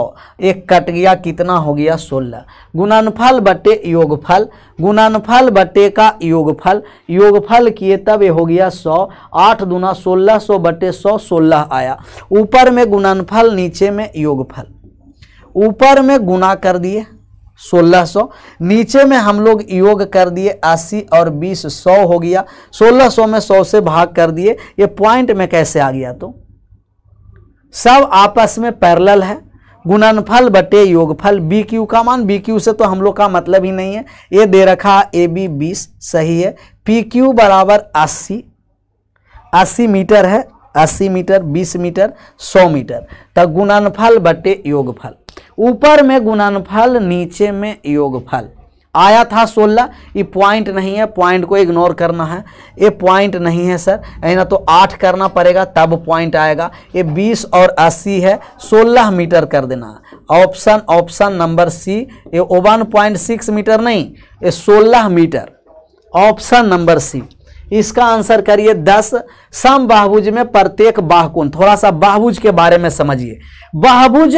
एक कट गया कितना हो गया सोलह गुणनफल बटे योगफल गुणनफल बटे का योगफल योगफल किए तब ये हो गया सौ आठ गुना सोलह सौ बटे सौ सोलह आया ऊपर में गुणनफल नीचे में योगफल ऊपर में गुना कर दिए सोलह सौ नीचे में हम लोग योग कर दिए अस्सी और बीस सौ हो गया सोलह सौ में सौ से भाग कर दिए ये पॉइंट में कैसे आ गया तो सब आपस में पैरल है गुणनफल बटे योगफल बी क्यू का मान बी क्यू से तो हम लोग का मतलब ही नहीं है ये दे रखा ए बी बीस सही है पी क्यू बराबर अस्सी अस्सी मीटर है अस्सी मीटर बीस मीटर सौ मीटर तो गुणनफल बटे योगफल ऊपर में गुणनफल नीचे में योगफल आया था सोलह ये पॉइंट नहीं है पॉइंट को इग्नोर करना है ये पॉइंट नहीं है सर है ना तो आठ करना पड़ेगा तब पॉइंट आएगा ये बीस और अस्सी है सोलह मीटर कर देना ऑप्शन ऑप्शन नंबर सी ये वन पॉइंट सिक्स मीटर नहीं ये सोलह मीटर ऑप्शन नंबर सी इसका आंसर करिए दस सम बाहुज में प्रत्येक बाहकुन थोड़ा सा बाहुज के बारे में समझिए बाहबुज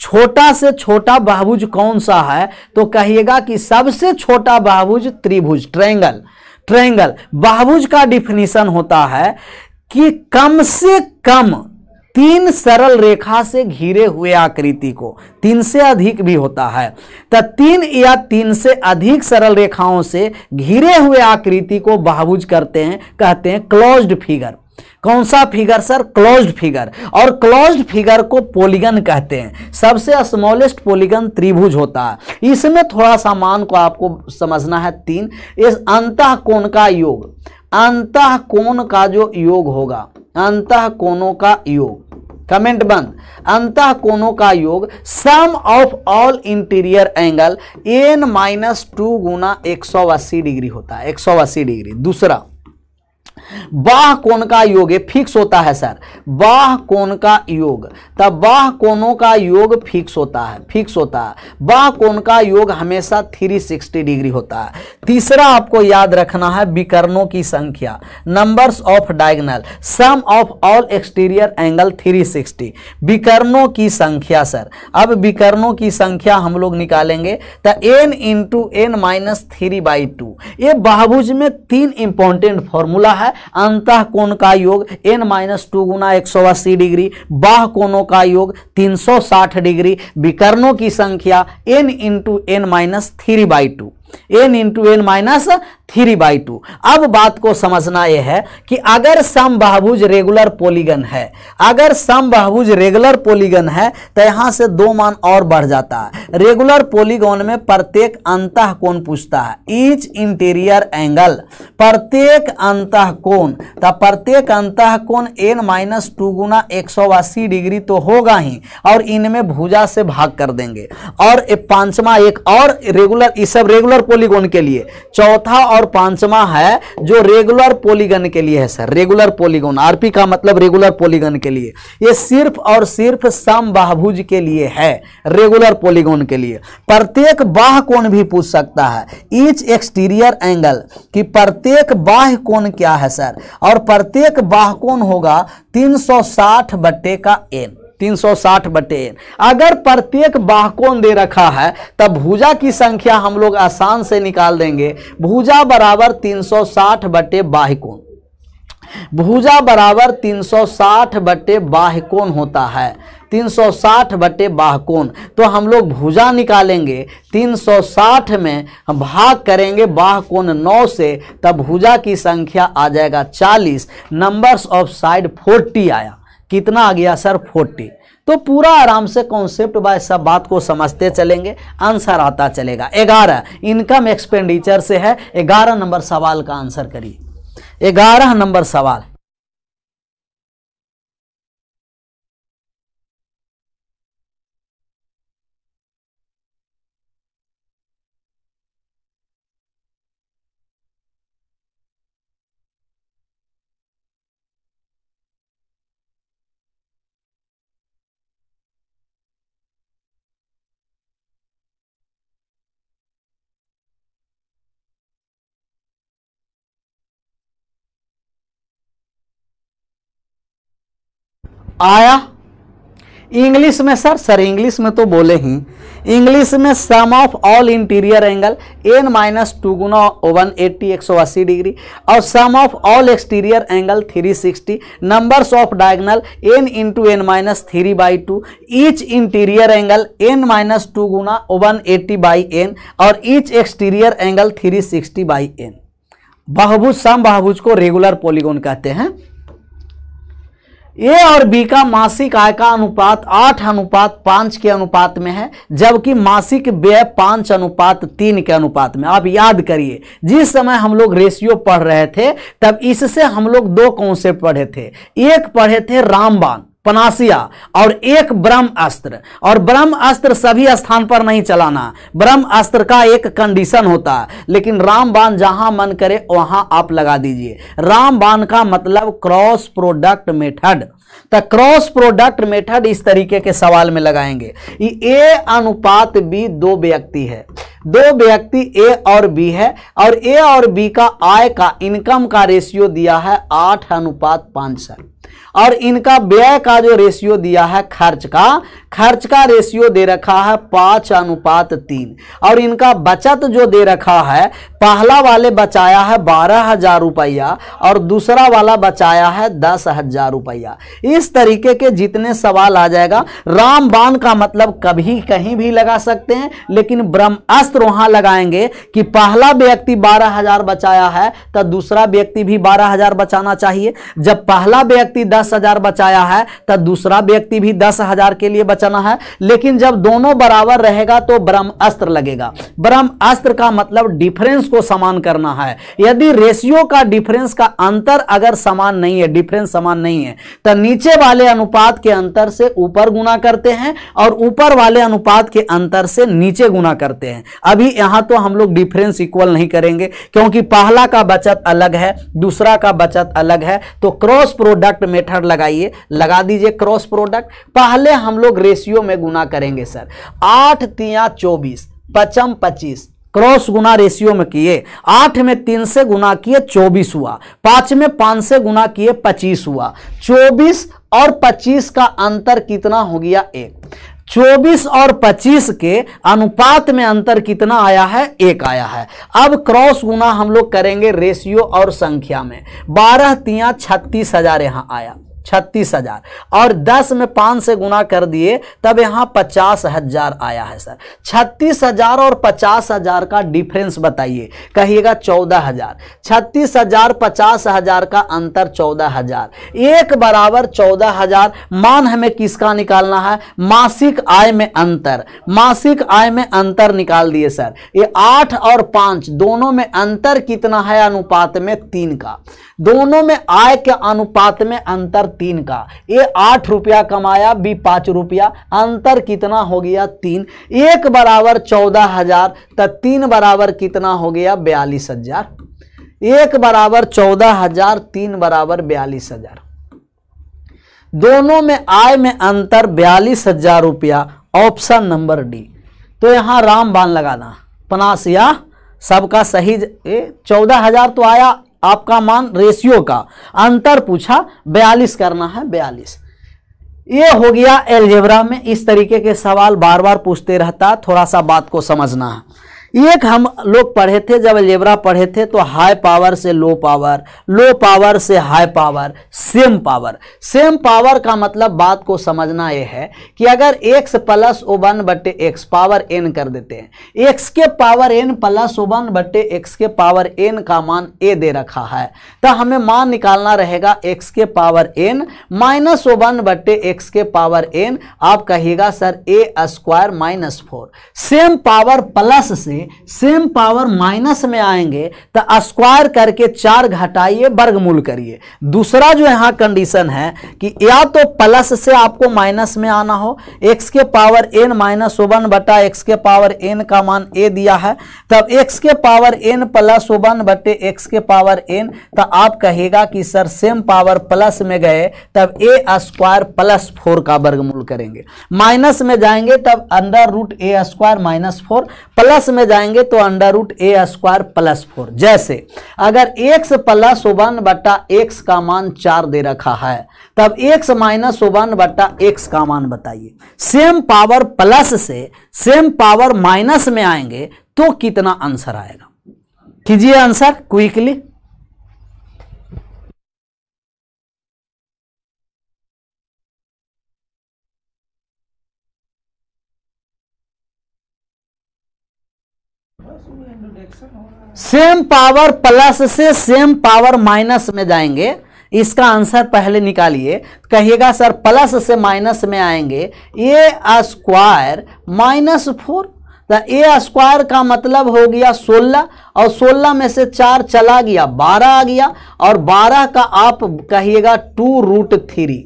छोटा से छोटा बहुभुज कौन सा है तो कहिएगा कि सबसे छोटा बहुभुज त्रिभुज ट्रायंगल ट्रायंगल बहुभुज का डिफिनीशन होता है कि कम से कम तीन सरल रेखा से घिरे हुए आकृति को तीन से अधिक भी होता है तो तीन या तीन से अधिक सरल रेखाओं से घिरे हुए आकृति को बहुभुज करते हैं कहते हैं क्लोज्ड फिगर कौन सा फिगर सर क्लोज्ड फिगर और क्लोज्ड फिगर को पोलिगन कहते हैं सबसे स्मॉलेस्ट पोलिगन त्रिभुज होता है इसमें थोड़ा सा मान को आपको समझना है तीन इस अंत कोण का योग अंत कोण का जो योग होगा अंत कोणों का योग कमेंट बंद अंत कोणों का योग sum of all interior angle N minus two गुना एक डिग्री होता है एक डिग्री दूसरा बाह कोण का योग ये फिक्स होता है सर बाह कोण का योग तब बाह कोणों का योग फिक्स होता है फिक्स होता है बाह कोण का योग हमेशा 360 डिग्री होता है तीसरा आपको याद रखना है विकर्णों की संख्या numbers of diagonal sum of all exterior angle 360 विकर्णों की संख्या सर अब विकर्णों की संख्या हम लोग निकालेंगे तो N into N minus three by two ये बाहबुज में तीन इंपॉर्टेंट फॉर्मूला है अंत कोण का योग एन माइनस टू गुना एक सौ अस्सी डिग्री बाह कोणों का योग तीन सौ साठ डिग्री विकर्णों की संख्या N into N minus three by two N into N minus three by two अब बात को समझना यह है कि अगर सम बहबुज रेगुलर पोलीगन है अगर सम बहबुज रेगुलर पोलीगन है तो यहाँ से दो मान और बढ़ जाता है रेगुलर पोलीगन में प्रत्येक अंत कोण पूछता है ईच इंटीरियर एंगल प्रत्येक अंत कोण तो प्रत्येक अंत कोण एन माइनस टू गुना एक सौ अस्सी डिग्री तो होगा ही और इनमें भुजा से भाग कर देंगे और पांचवा एक और रेगुलर इस सब रेगुलर पोलीगोन के लिए चौथा और और पांचवा है जो रेगुलर पोलीगन के लिए है सर रेगुलर पोलीगन आरपी का मतलब रेगुलर पोलीगन के लिए ये सिर्फ और सिर्फ समबाहुज के लिए है रेगुलर पोलीगन के लिए प्रत्येक बाह कोण भी पूछ सकता है ईच एक्सटीरियर एंगल कि प्रत्येक बाह कोण क्या है सर और प्रत्येक बाह कोण होगा 360 बट्टे का एन 360 बटे एन अगर प्रत्येक बाहकोण दे रखा है तब भुजा की संख्या हम लोग आसान से निकाल देंगे भुजा बराबर 360 बटे बाहकोण भुजा बराबर 360 बटे बाह्यकोण होता है 360 बटे बाहकोण तो हम लोग भुजा निकालेंगे 360 में भाग करेंगे बाहकोण 9 से तब भुजा की संख्या आ जाएगा 40 नंबर्स ऑफ साइड 40 आया कितना आ गया सर फोर्टी तो पूरा आराम से कॉन्सेप्ट बाय सब बात को समझते चलेंगे आंसर आता चलेगा ग्यारह इनकम एक्सपेंडिचर से है ग्यारह नंबर सवाल का आंसर करिए ग्यारह नंबर सवाल आया इंग्लिश में सर सर इंग्लिश में तो बोले ही इंग्लिश में sum of all interior angle N minus two गुना वन एट्टी एक सौ अस्सी डिग्री और sum of all exterior angle three sixty numbers of diagonal N into N minus three by two each interior angle N minus two गुना वन एट्टी बाई एन और each exterior angle three sixty by N बहुभुज सम बहुभुज को रेगुलर पॉलीगोन कहते हैं ए और बी का मासिक आय का अनुपात आठ अनुपात पांच के अनुपात में है जबकि मासिक व्यय पांच अनुपात तीन के अनुपात में आप याद करिए जिस समय हम लोग रेशियो पढ़ रहे थे तब इससे हम लोग दो कॉन्सेप्ट पढ़े थे एक पढ़े थे रामबाण पनासिया और एक ब्रह्म अस्त्र और ब्रह्म अस्त्र सभी स्थान पर नहीं चलाना ब्रह्म अस्त्र का एक कंडीशन होता है लेकिन रामबाण जहां मन करे वहां आप लगा दीजिए रामबाण का मतलब क्रॉस प्रोडक्ट मेथड तो क्रॉस प्रोडक्ट मेथड इस तरीके के सवाल में लगाएंगे ए अनुपात बी दो व्यक्ति है दो व्यक्ति ए और बी है और ए और बी का आय का इनकम का रेशियो दिया है आठ अनुपात पांच सर और इनका व्यय का जो रेशियो दिया है खर्च का खर्च का रेशियो दे रखा है पांच अनुपात तीन और इनका बचत जो दे रखा है पहला वाले बचाया है बारह हजार रुपया और दूसरा वाला बचाया है दस हजार रुपया इस तरीके के जितने सवाल आ जाएगा रामबाण का मतलब कभी कहीं भी लगा सकते हैं लेकिन ब्रह्मास्त्र वहां लगाएंगे कि पहला व्यक्ति बारह हजार बचाया है तो दूसरा व्यक्ति भी बारह हजार बचाना चाहिए जब पहला व्यक्ति दस हजार बचाया है तो दूसरा व्यक्ति भी दस हजार के लिए बचाना है लेकिन जब दोनों बराबर रहेगा तो ब्रह्मास्त्र लगेगा ब्रह्मास्त्र का मतलब डिफरेंस को समान करना है यदि रेशियो का डिफरेंस का अंतर अगर समान नहीं है डिफरेंस समान नहीं है तो नीचे वाले अनुपात के अंतर से ऊपर गुना करते हैं और ऊपर वाले अनुपात के अंतर से नीचे गुना करते हैं अभी यहां तो हम लोग डिफरेंस इक्वल नहीं करेंगे क्योंकि पहला का बचत अलग है दूसरा का बचत अलग है तो क्रॉस प्रोडक्ट मेथड लगाइए लगा दीजिए क्रॉस प्रोडक्ट पहले हम लोग रेशियो में गुना करेंगे सर आठ तिया चौबीस पचम पच्चीस क्रॉस गुना रेशियो में किए आठ में तीन से गुना किए चौबीस हुआ पांच में पांच से गुना किए पच्चीस हुआ चौबीस और पच्चीस का अंतर कितना हो गया एक चौबीस और पच्चीस के अनुपात में अंतर कितना आया है एक आया है अब क्रॉस गुना हम लोग करेंगे रेशियो और संख्या में बारह तिया छत्तीस हजार यहां आया छत्तीस हजार और दस में पाँच से गुना कर दिए तब यहाँ पचास हजार आया है सर छत्तीस हजार और पचास हजार का डिफरेंस बताइए कहिएगा चौदह हजार छत्तीस हजार पचास हजार का अंतर चौदह हजार एक बराबर चौदह हजार मान हमें किसका निकालना है मासिक आय में अंतर मासिक आय में अंतर निकाल दिए सर ये आठ और पांच दोनों में अंतर कितना है अनुपात में तीन का दोनों में आय के अनुपात में अंतर तीन का ए आठ रुपया कमाया बी पाँच रुपया अंतर कितना हो गया तीन एक बराबर चौदह हजार तो तीन बराबर कितना हो गया बयालीस हजार एक बराबर चौदह हजार तीन बराबर बयालीस हजार दोनों में आय में अंतर बयालीस हजार रुपया ऑप्शन नंबर डी तो यहां रामबान लगाना पनासिया सबका सही चौदह हजार तो आया आपका मान रेशियो का अंतर पूछा बयालीस करना है बयालीस ये हो गया एलजेबरा में इस तरीके के सवाल बार बार पूछते रहता थोड़ा सा बात को समझना है एक हम लोग पढ़े थे जब लेबरा पढ़े थे तो हाई पावर से लो पावर लो पावर से high power same power same power का मतलब बात को समझना यह है कि अगर एक्स प्लस ओ वन बटे एक्स पावर एन कर देते हैं एक्स के पावर एन प्लस ओ वन बटे एक्स के पावर एन का मान ए दे रखा है तो हमें मान निकालना रहेगा एक्स के पावर एन माइनस ओ वन बटे एक्स के पावर एन आप कहिएगा sir a square minus four same power plus से सेम पावर माइनस में आएंगे तो स्क्वायर करके चार घटाइए वर्गमूल करिए दूसरा जो यहाँ कंडीशन है कि या तो प्लस से आपको माइनस में आना हो एक्स के पावर एन माइनस ओवन बटा एक्स के पावर एन का मान ए दिया है तब एक्स के पावर एन प्लस ओवन बटे एक्स के पावर एन तो आप कहेगा कि सर सेम पावर प्लस में गए तब ए स्क्वायर प्लस फोर का वर्गमूल करेंगे माइनस में जाएंगे तब under root a square minus four plus में जाएंगे तो under root a square plus four जैसे अगर एक्स प्लस वन बटा एक्स का मान चार दे रखा है तब एक्स माइनस वन बटा एक्स का मान बताइए सेम पावर प्लस से सेम पावर माइनस में आएंगे तो कितना आंसर आएगा कीजिए answer quickly same power plus से सेम पावर माइनस में जाएंगे इसका आंसर पहले निकालिए कहिएगा सर प्लस से माइनस में आएंगे ए स्क्वायर माइनस फोर तो ए स्क्वायर का मतलब हो गया सोलह और सोलह में से चार चला गया बारह आ गया और बारह का आप कहिएगा two root three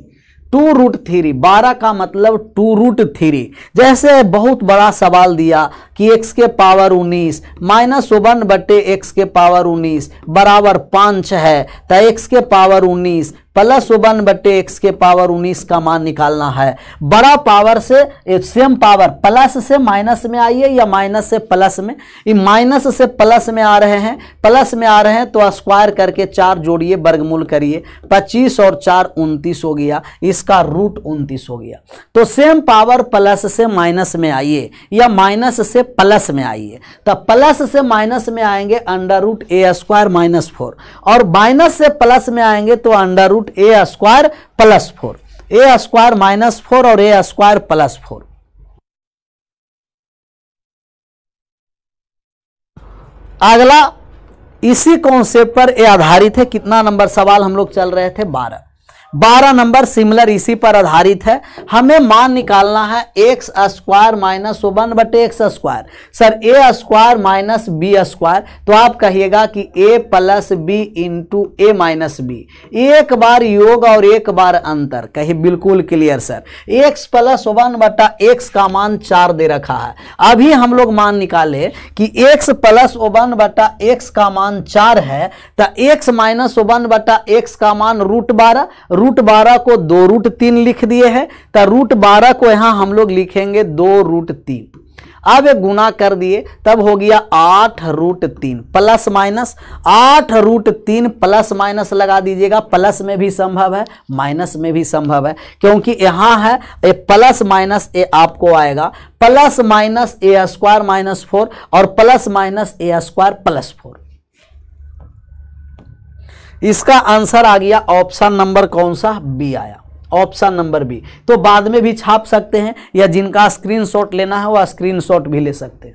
two root three बारह का मतलब टू रूट थ्री जैसे बहुत बड़ा सवाल दिया कि x के पावर 19 माइनस वन बटे एक्स के पावर 19 बराबर पाँच है तो x के पावर 19 प्लस वन बटे एक्स के पावर 19 का मान निकालना है बड़ा पावर से सेम पावर प्लस से माइनस में आइए या माइनस से प्लस में ये माइनस से प्लस में आ रहे हैं प्लस में आ रहे हैं तो स्क्वायर करके चार जोड़िए वर्गमूल करिए 25 और चार उनतीस हो गया इसका रूट उनतीस हो गया तो सेम पावर प्लस से माइनस में आइए या माइनस से प्लस में आई है तो प्लस से माइनस में आएंगे under root a square minus four और माइनस से प्लस में आएंगे तो under root a square plus four a square minus four और ए स्क्वायर प्लस फोर अगला इसी कॉन्सेप्ट पर ये आधारित है कितना नंबर सवाल हम लोग चल रहे थे बारह बारह नंबर सिमिलर इसी पर आधारित है हमें मान निकालना है एक्स स्क्वायर माइनस वन बट x square sir a square minus B square तो आप कहिएगा कि a plus B into A minus b एक बार योग और एक बार अंतर कही बिल्कुल clear sir x plus one बटा एक्स का मान चार दे रखा है अभी हम लोग मान निकाले कि एक्स प्लस वन बटा एक्स का मान चार है तो एक्स माइनस वन बटा एक्स का मान रूट बारह रूट बारह को दो रूट तीन लिख दिए हैं तो रूट बारह को यहाँ हम लोग लिखेंगे दो रूट तीन अब गुना कर दिए तब हो गया आठ रूट तीन प्लस माइनस आठ रूट तीन प्लस माइनस लगा दीजिएगा प्लस में भी संभव है माइनस में भी संभव है क्योंकि यहाँ है ये प्लस माइनस ए आपको आएगा plus minus a square minus four और plus minus a square plus four इसका आंसर आ गया ऑप्शन नंबर कौन सा बी आया ऑप्शन नंबर बी तो बाद में भी छाप सकते हैं या जिनका स्क्रीनशॉट लेना है वह स्क्रीनशॉट भी ले सकते हैं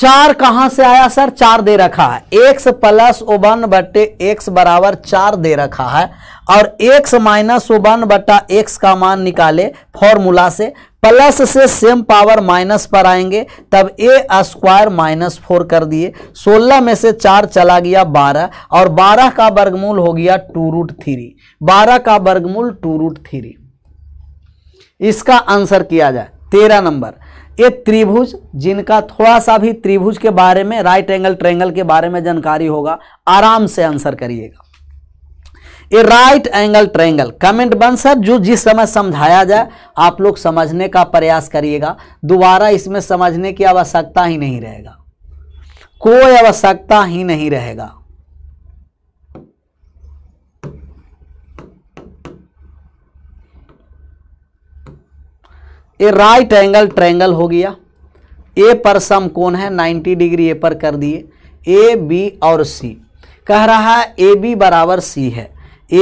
चार कहां से आया सर चार दे रखा है एक्स प्लस ओवन बटे एक्स बराबर चार दे रखा है और एक्स माइनस ओबन बटा एक्स का मान निकाले फॉर्मूला से प्लस से सेम पावर माइनस पर आएंगे तब ए स्क्वायर माइनस फोर कर दिए सोलह में से चार चला गया बारह और बारह का वर्गमूल हो गया टू रूट थ्री बारह का वर्गमूल टू रूट थ्री इसका आंसर किया जाए तेरह नंबर ये त्रिभुज जिनका थोड़ा सा भी त्रिभुज के बारे में राइट एंगल ट्रेंगल के बारे में जानकारी होगा आराम से आंसर करिएगा a right angle triangle comment बन सर जो जिस समय समझाया जाए आप लोग समझने का प्रयास करिएगा दोबारा इसमें समझने की आवश्यकता ही नहीं रहेगा कोई आवश्यकता ही नहीं रहेगा ए राइट एंगल ट्रायंगल हो गया ए पर सम कौन है 90 डिग्री ए पर कर दिए ए बी और सी कह रहा है ए बी बराबर सी है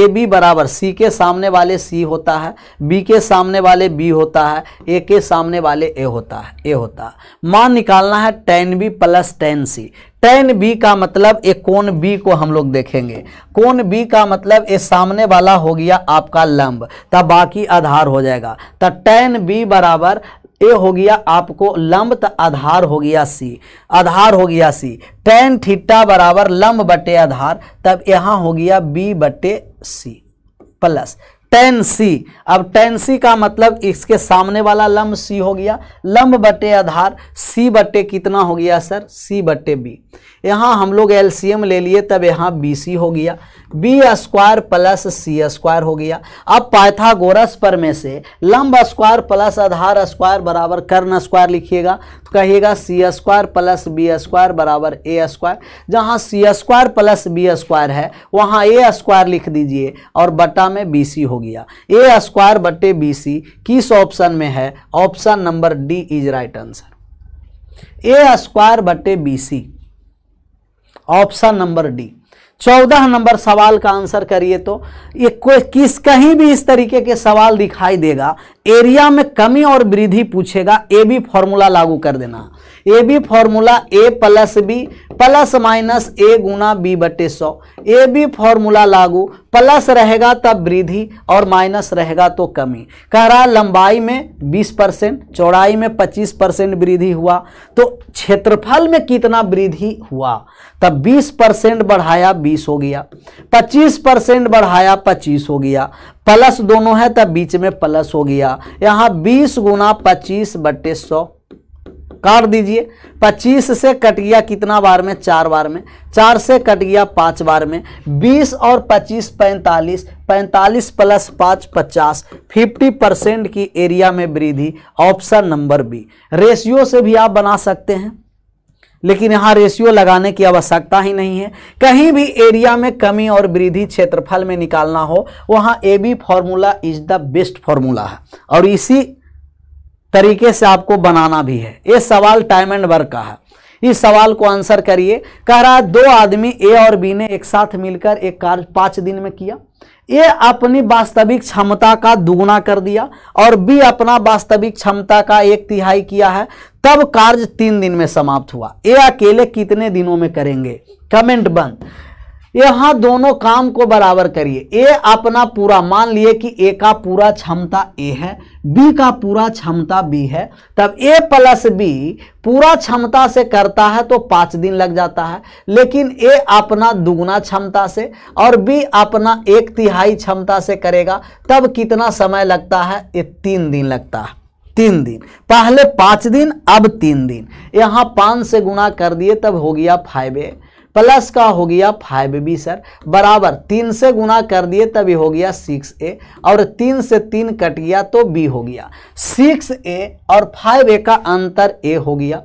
ए बी बराबर सी के सामने वाले सी होता है बी के सामने वाले बी होता है ए के सामने वाले ए होता है ए होता है मान निकालना है tan b plus tan c tan b का मतलब एक कोन बी को हम लोग देखेंगे कोन बी का मतलब ये सामने वाला हो गया आपका लंब तब बाकी आधार हो जाएगा तो टेन बी बराबर ए हो गया आपको लंब तो आधार हो गया सी आधार हो गया सी टेन थीटा बराबर लंब बटे आधार तब यहाँ हो गया बी बटे सी प्लस टेन सी अब टेन सी का मतलब इसके सामने वाला लंब सी हो गया लंब बटे आधार सी बटे कितना हो गया सर सी बटे बी यहाँ हम लोग एल ले लिए तब यहाँ बी सी हो गया B square plus c square हो गया अब पाइथागोरस पर में से लंब स्क्वायर प्लस आधार स्क्वायर बराबर कर्ण स्क्वायर लिखिएगा तो कहिएगा c square plus b square बराबर ए स्क्वायर जहाँ c square plus b square है वहाँ ए स्क्वायर लिख दीजिए और बटा में बी हो गया ए स्क्वायर बटे बी सी किस ऑप्शन में है option number d is right answer a square बटे b c option number d चौदह नंबर सवाल का आंसर करिए तो ये कोई किस कहीं भी इस तरीके के सवाल दिखाई देगा एरिया में कमी और वृद्धि पूछेगा ए बी फॉर्मूला लागू कर देना a b formula a plus b plus minus a गुना बी बटे सौ ए बी फॉर्मूला लागू प्लस रहेगा तब वृद्धि और माइनस रहेगा तो कमी कह रहा लंबाई में 20 परसेंट चौड़ाई में 25 परसेंट वृद्धि हुआ तो क्षेत्रफल में कितना वृद्धि हुआ तब 20 परसेंट बढ़ाया 20 हो गया 25 परसेंट बढ़ाया 25 हो गया प्लस दोनों है तब बीच में प्लस हो गया यहां बीस गुना पच्चीस बट्टे सौ काट दीजिए 25 से कट गया कितना बार में चार बार में चार से कट गया पांच बार में 20 और 25 45 45 प्लस पाँच पचास फिफ्टी परसेंट की एरिया में वृद्धि ऑप्शन नंबर बी रेशियो से भी आप बना सकते हैं लेकिन यहाँ रेशियो लगाने की आवश्यकता ही नहीं है कहीं भी एरिया में कमी और वृद्धि क्षेत्रफल में निकालना हो वहाँ a b formula is the best formula है और इसी तरीके से आपको बनाना भी है ये सवाल टाइम एंड वर्क का है इस सवाल को आंसर करिए कह रहा दो आदमी ए और बी ने एक साथ मिलकर एक कार्य पाँच दिन में किया ए अपनी वास्तविक क्षमता का दुगुना कर दिया और बी अपना वास्तविक क्षमता का एक तिहाई किया है तब कार्य तीन दिन में समाप्त हुआ ए अकेले कितने दिनों में करेंगे कमेंट बंद यहां दोनों काम को बराबर करिए ए अपना पूरा मान लिए कि ए का पूरा क्षमता ए है बी का पूरा क्षमता बी है तब ए प्लस बी पूरा क्षमता से करता है तो पाँच दिन लग जाता है लेकिन ए अपना दुगुना क्षमता से और बी अपना एक तिहाई क्षमता से करेगा तब कितना समय लगता है ये तीन दिन लगता है तीन दिन पहले पाँच दिन अब तीन दिन यहाँ पाँच से गुणा कर दिए तब हो गया फाइव ए प्लस का हो गया फाइव बी सर बराबर तीन से गुना कर दिए तभी हो गया सिक्स ए और तीन से तीन कट गया तो बी हो गया सिक्स ए और फाइव ए का अंतर ए हो गया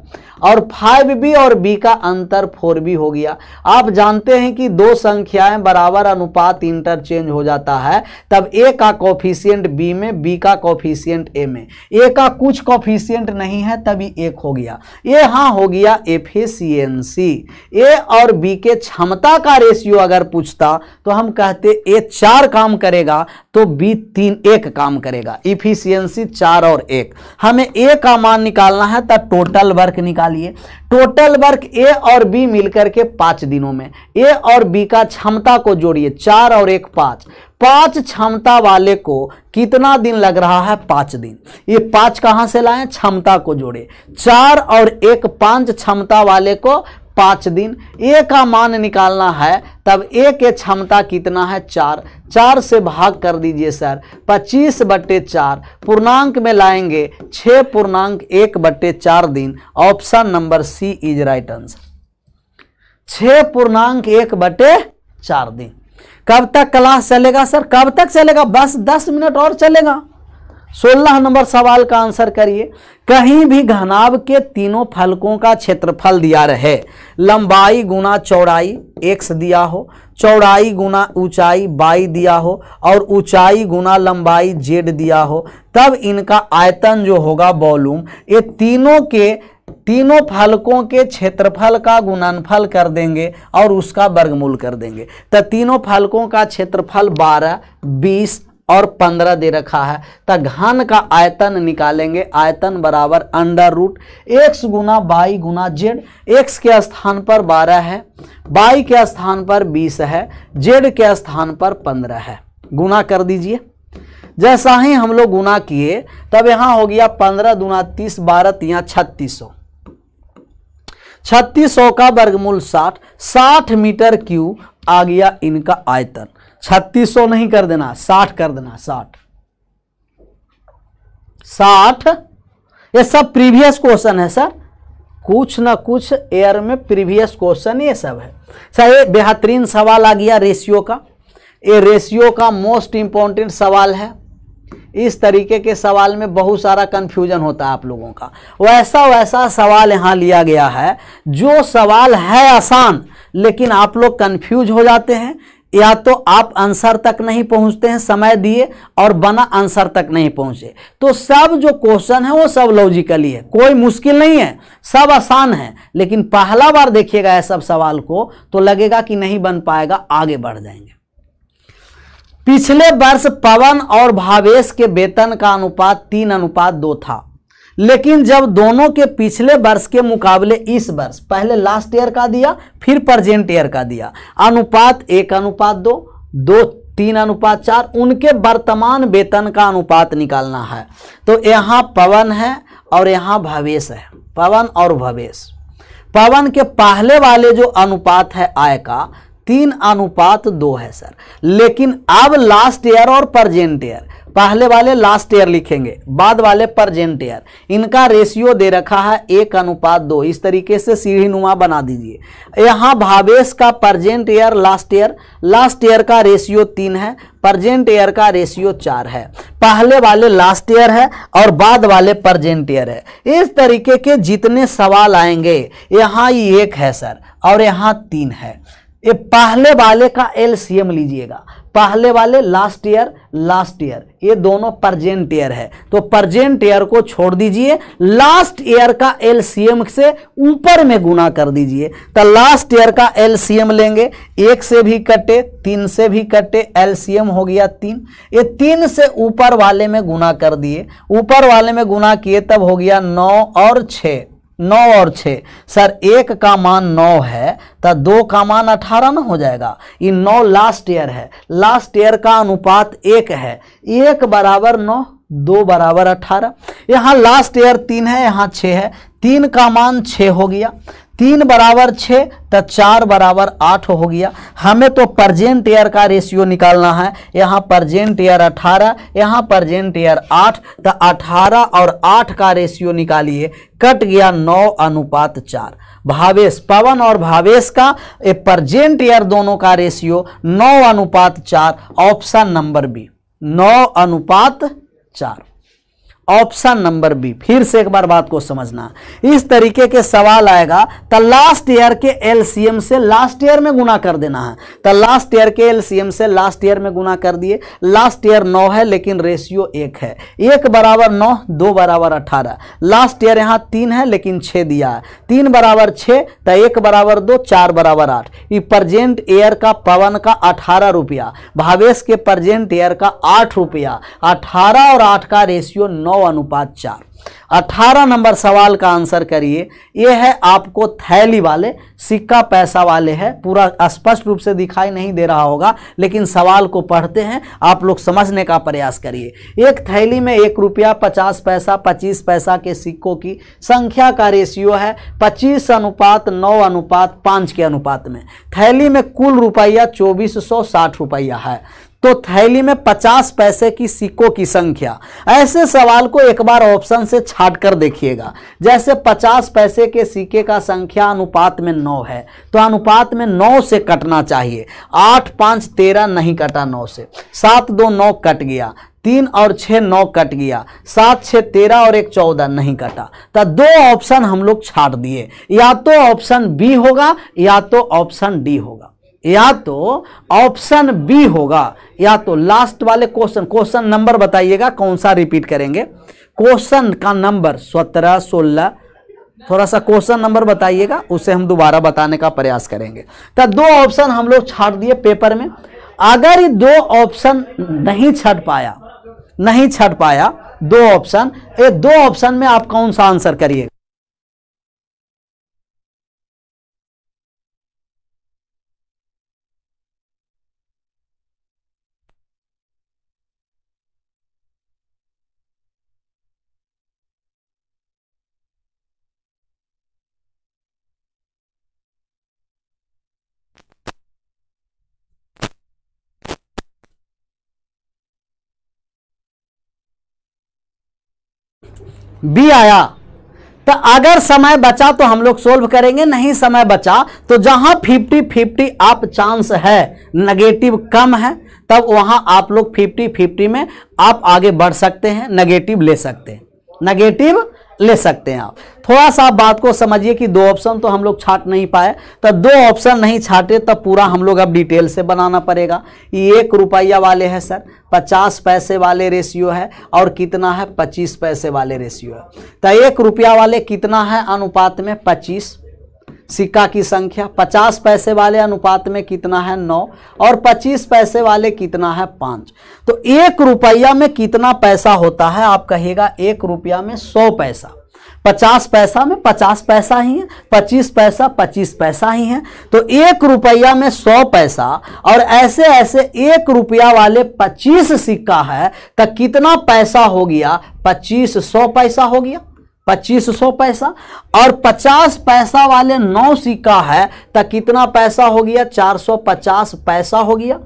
और फाइव बी और बी का अंतर फोर बी हो गया आप जानते हैं कि दो संख्याएं बराबर अनुपात इंटरचेंज हो जाता है तब ए का कॉफिशियंट बी में बी का कॉफिशियंट ए में ए का कुछ कॉफिशियंट नहीं है तभी एक हो गया ये हाँ हो गया एफिसियंसी ए और बी के क्षमता का रेशियो अगर पूछता तो हम कहते ए चार काम करेगा तो बी तीन एक काम करेगा इफिशियंसी चार और एक हमें ए का मान निकालना है तब टोटल वर्क निकाल निकालिए टोटल वर्क ए और बी मिलकर के पांच दिनों में ए और बी का क्षमता को जोड़िए चार और एक पांच पांच क्षमता वाले को कितना दिन लग रहा है पांच दिन ये पांच कहां से लाए क्षमता को जोड़े चार और एक पांच क्षमता वाले को पाँच दिन ए का मान निकालना है तब ए के क्षमता कितना है चार चार से भाग कर दीजिए सर पच्चीस बट्टे चार पूर्णांक में लाएंगे छः पूर्णांक एक बट्टे चार दिन option number C is right answer छः पूर्णांक एक बटे चार दिन कब तक क्लास चलेगा सर कब तक चलेगा बस दस मिनट और चलेगा सोलह नंबर सवाल का आंसर करिए कहीं भी घनाभ के तीनों फलकों का क्षेत्रफल दिया रहे लंबाई गुना चौड़ाई एक्स दिया हो चौड़ाई गुना ऊंचाई बाई दिया हो और ऊंचाई गुना लंबाई जेड दिया हो तब इनका आयतन जो होगा वॉल्यूम ये तीनों के तीनों फलकों के क्षेत्रफल का गुणनफल कर देंगे और उसका वर्गमूल कर देंगे तो तीनों फलकों का क्षेत्रफल 12, 20 और पंद्रह दे रखा है तो घन का आयतन निकालेंगे आयतन बराबर अंडर रूट एक्स गुना बाई गुना जेड एक्स के स्थान पर बारह है बाई के स्थान पर बीस है जेड के स्थान पर पंद्रह है गुना कर दीजिए जैसा ही हम लोग गुना किए तब यहाँ हो गया पंद्रह दुना तीस बारह तिया छत्तीस सौ छत्तीस सौ का वर्गमूल साठ साठ मीटर क्यू आ गया इनका आयतन छत्तीस सौ नहीं कर देना साठ कर देना साठ साठ ये सब प्रीवियस क्वेश्चन है सर कुछ ना कुछ एयर में प्रीवियस क्वेश्चन ये सब है सर ये बेहतरीन सवाल आ गया रेशियो का ये रेशियो का मोस्ट इंपॉर्टेंट सवाल है इस तरीके के सवाल में बहुत सारा कंफ्यूजन होता है आप लोगों का वैसा वैसा सवाल यहाँ लिया गया है जो सवाल है आसान लेकिन आप लोग कंफ्यूज हो जाते हैं या तो आप आंसर तक नहीं पहुंचते हैं समय दिए और बना आंसर तक नहीं पहुंचे तो सब जो क्वेश्चन है वो सब लॉजिकली है कोई मुश्किल नहीं है सब आसान है लेकिन पहला बार देखिएगा यह सब सवाल को तो लगेगा कि नहीं बन पाएगा आगे बढ़ जाएंगे पिछले वर्ष पवन और भावेश के वेतन का अनुपात तीन अनुपात दो था लेकिन जब दोनों के पिछले वर्ष के मुकाबले इस वर्ष पहले लास्ट ईयर का दिया फिर प्रजेंट ईयर का दिया अनुपात एक अनुपात दो दो तीन अनुपात चार उनके वर्तमान वेतन का अनुपात निकालना है तो यहाँ पवन है और यहाँ भवेश है पवन और भवेश पवन के पहले वाले जो अनुपात है आय का तीन अनुपात दो है सर लेकिन अब लास्ट ईयर और प्रजेंट ईयर पहले वाले लास्ट ईयर लिखेंगे बाद वाले प्रजेंट ईयर इनका रेशियो दे रखा है एक अनुपात दो इस तरीके से सीढ़ी नुमा बना दीजिए यहाँ भावेश का present year last year last year का रेशियो तीन है प्रजेंट ईयर का रेशियो चार है पहले वाले लास्ट ईयर है और बाद वाले प्रजेंट ईयर है इस तरीके के जितने सवाल आएंगे यहाँ एक है सर और यहाँ तीन है ये पहले वाले का एल लीजिएगा पहले वाले लास्ट ईयर लास्ट ईयर ये दोनों परजेंट ईयर है तो परजेंट ईयर को छोड़ दीजिए लास्ट ईयर का एलसीएम से ऊपर में गुना कर दीजिए तो लास्ट ईयर का एलसीएम लेंगे एक से भी कटे तीन से भी कटे एलसीएम हो गया तीन ये तीन से ऊपर वाले में गुना कर दिए ऊपर वाले में गुना किए तब हो गया नौ और छः नौ और छः सर एक का मान नौ है तो दो का मान अठारह ना हो जाएगा ये नौ लास्ट ईयर है लास्ट ईयर का अनुपात एक है एक बराबर नौ दो बराबर अठारह यहाँ लास्ट ईयर तीन है यहाँ छः है तीन का मान छः हो गया तीन बराबर छः तो चार बराबर आठ हो गया हमें तो प्रजेंट ईयर का रेशियो निकालना है यहाँ परजेंट ईयर अठारह यहाँ परजेंट ईयर आठ तो अठारह और आठ का रेशियो निकालिए कट गया नौ अनुपात चार भावेश पवन और भावेश का ए परजेंट ईयर दोनों का रेशियो नौ अनुपात चार ऑप्शन नंबर बी नौ अनुपात चार ऑप्शन नंबर बी फिर से एक बार बात को समझना इस तरीके के सवाल आएगा तो लास्ट ईयर के एलसीएम से लास्ट ईयर में गुना कर देना है तो लास्ट ईयर के एलसीएम से लास्ट ईयर में गुना कर दिए लास्ट ईयर नौ है लेकिन रेशियो एक है एक बराबर नौ दो बराबर अठारह लास्ट ईयर यहाँ तीन है लेकिन छः दिया है तीन बराबर छः तो एक बराबर दो चार बराबर आठ ये प्रजेंट ईयर का पवन का अठारह रुपया भावेश के प्रजेंट ईयर का आठ रुपया अठारह और आठ का रेशियो नौ भाव अनुपात चार अठारह नंबर सवाल का आंसर करिए यह है आपको थैली वाले सिक्का पैसा वाले है पूरा स्पष्ट रूप से दिखाई नहीं दे रहा होगा लेकिन सवाल को पढ़ते हैं आप लोग समझने का प्रयास करिए एक थैली में एक रुपया पचास पैसा पच्चीस पैसा के सिक्कों की संख्या का रेशियो है पच्चीस अनुपात नौ अनुपात पाँच के अनुपात में थैली में कुल रुपया चौबीस सौ साठ रुपया है तो थैली में पचास पैसे की सिक्कों की संख्या ऐसे सवाल को एक बार ऑप्शन से छाट कर देखिएगा जैसे पचास पैसे के सिक्के का संख्या अनुपात में नौ है तो अनुपात में नौ से कटना चाहिए आठ पाँच तेरह नहीं कटा नौ से सात दो नौ कट गया तीन और छः नौ कट गया सात छः तेरह और एक चौदह नहीं कटा तो दो ऑप्शन हम लोग छाट दिए या तो ऑप्शन बी होगा या तो ऑप्शन डी होगा या तो ऑप्शन बी होगा या तो लास्ट वाले क्वेश्चन क्वेश्चन नंबर बताइएगा कौन सा रिपीट करेंगे क्वेश्चन का नंबर सत्रह सोलह थोड़ा सा क्वेश्चन नंबर बताइएगा उसे हम दोबारा बताने का प्रयास करेंगे तो दो ऑप्शन हम लोग छाट दिए पेपर में अगर ये दो ऑप्शन नहीं छट पाया नहीं छट पाया दो ऑप्शन ये दो ऑप्शन में आप कौन सा आंसर करिएगा बी आया तो अगर समय बचा तो हम लोग सोल्व करेंगे नहीं समय बचा तो जहां 50 50 आप चांस है नेगेटिव कम है तब वहां आप लोग 50 50 में आप आगे बढ़ सकते हैं नेगेटिव ले सकते हैं नेगेटिव ले सकते हैं आप थोड़ा सा बात को समझिए कि दो ऑप्शन तो हम लोग छाट नहीं पाए तो दो ऑप्शन नहीं छाटे तो पूरा हम लोग अब डिटेल से बनाना पड़ेगा एक रुपया वाले हैं सर पचास पैसे वाले रेशियो है और कितना है पच्चीस पैसे वाले रेशियो है तो एक रुपया वाले कितना है अनुपात में पच्चीस सिक्का की संख्या पचास पैसे वाले अनुपात में कितना है नौ और पच्चीस पैसे वाले कितना है पाँच तो एक रुपया में कितना पैसा होता है आप कहिएगा एक रुपया में सौ पैसा पचास पैसा में पचास पैसा ही है पच्चीस पैसा पच्चीस पैसा ही है तो एक रुपया में सौ पैसा और ऐसे ऐसे एक रुपया वाले पच्चीस सिक्का है तो कितना पैसा हो गया पच्चीस सौ पैसा हो गया पच्चीस सौ पैसा और पचास पैसा वाले नौ सिक्का है तो कितना पैसा हो गया चार सौ पचास पैसा हो गया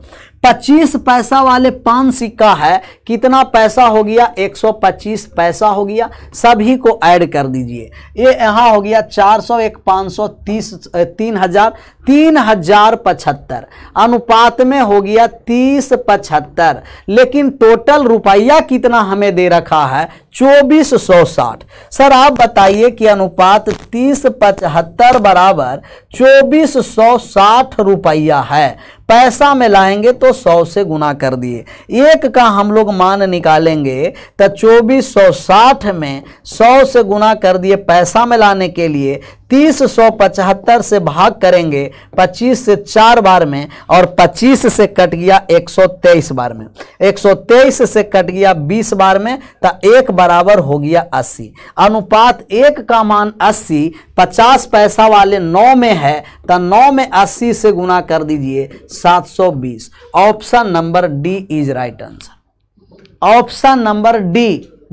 पच्चीस पैसा वाले पाँच सिक्का है कितना पैसा हो गया एक सौ पच्चीस पैसा हो गया सभी को ऐड कर दीजिए ये यहाँ हो गया चार सौ एक पाँच सौ तीस तीन हजार तीन हजार पचहत्तर अनुपात में हो गया तीस पचहत्तर लेकिन टोटल रुपया कितना हमें दे रखा है चौबीस सौ साठ सर आप बताइए कि अनुपात तीस पचहत्तर बराबर चौबीस सौ साठ रुपया है पैसा में लाएंगे तो सौ से गुना कर दिए एक का हम लोग मान निकालेंगे तो चौबीस सौ साठ में सौ से गुना कर दिए पैसा में लाने के लिए तीस सौ पचहत्तर से भाग करेंगे पच्चीस से चार बार में और पच्चीस से कट गया एक सौ तेईस बार में एक सौ तेईस से कट गया बीस बार में तो एक बराबर हो गया अस्सी अनुपात एक का मान अस्सी पचास पैसा वाले नौ में है तो नौ में अस्सी से गुना कर दीजिए सात सौ बीस option number d is right answer option number d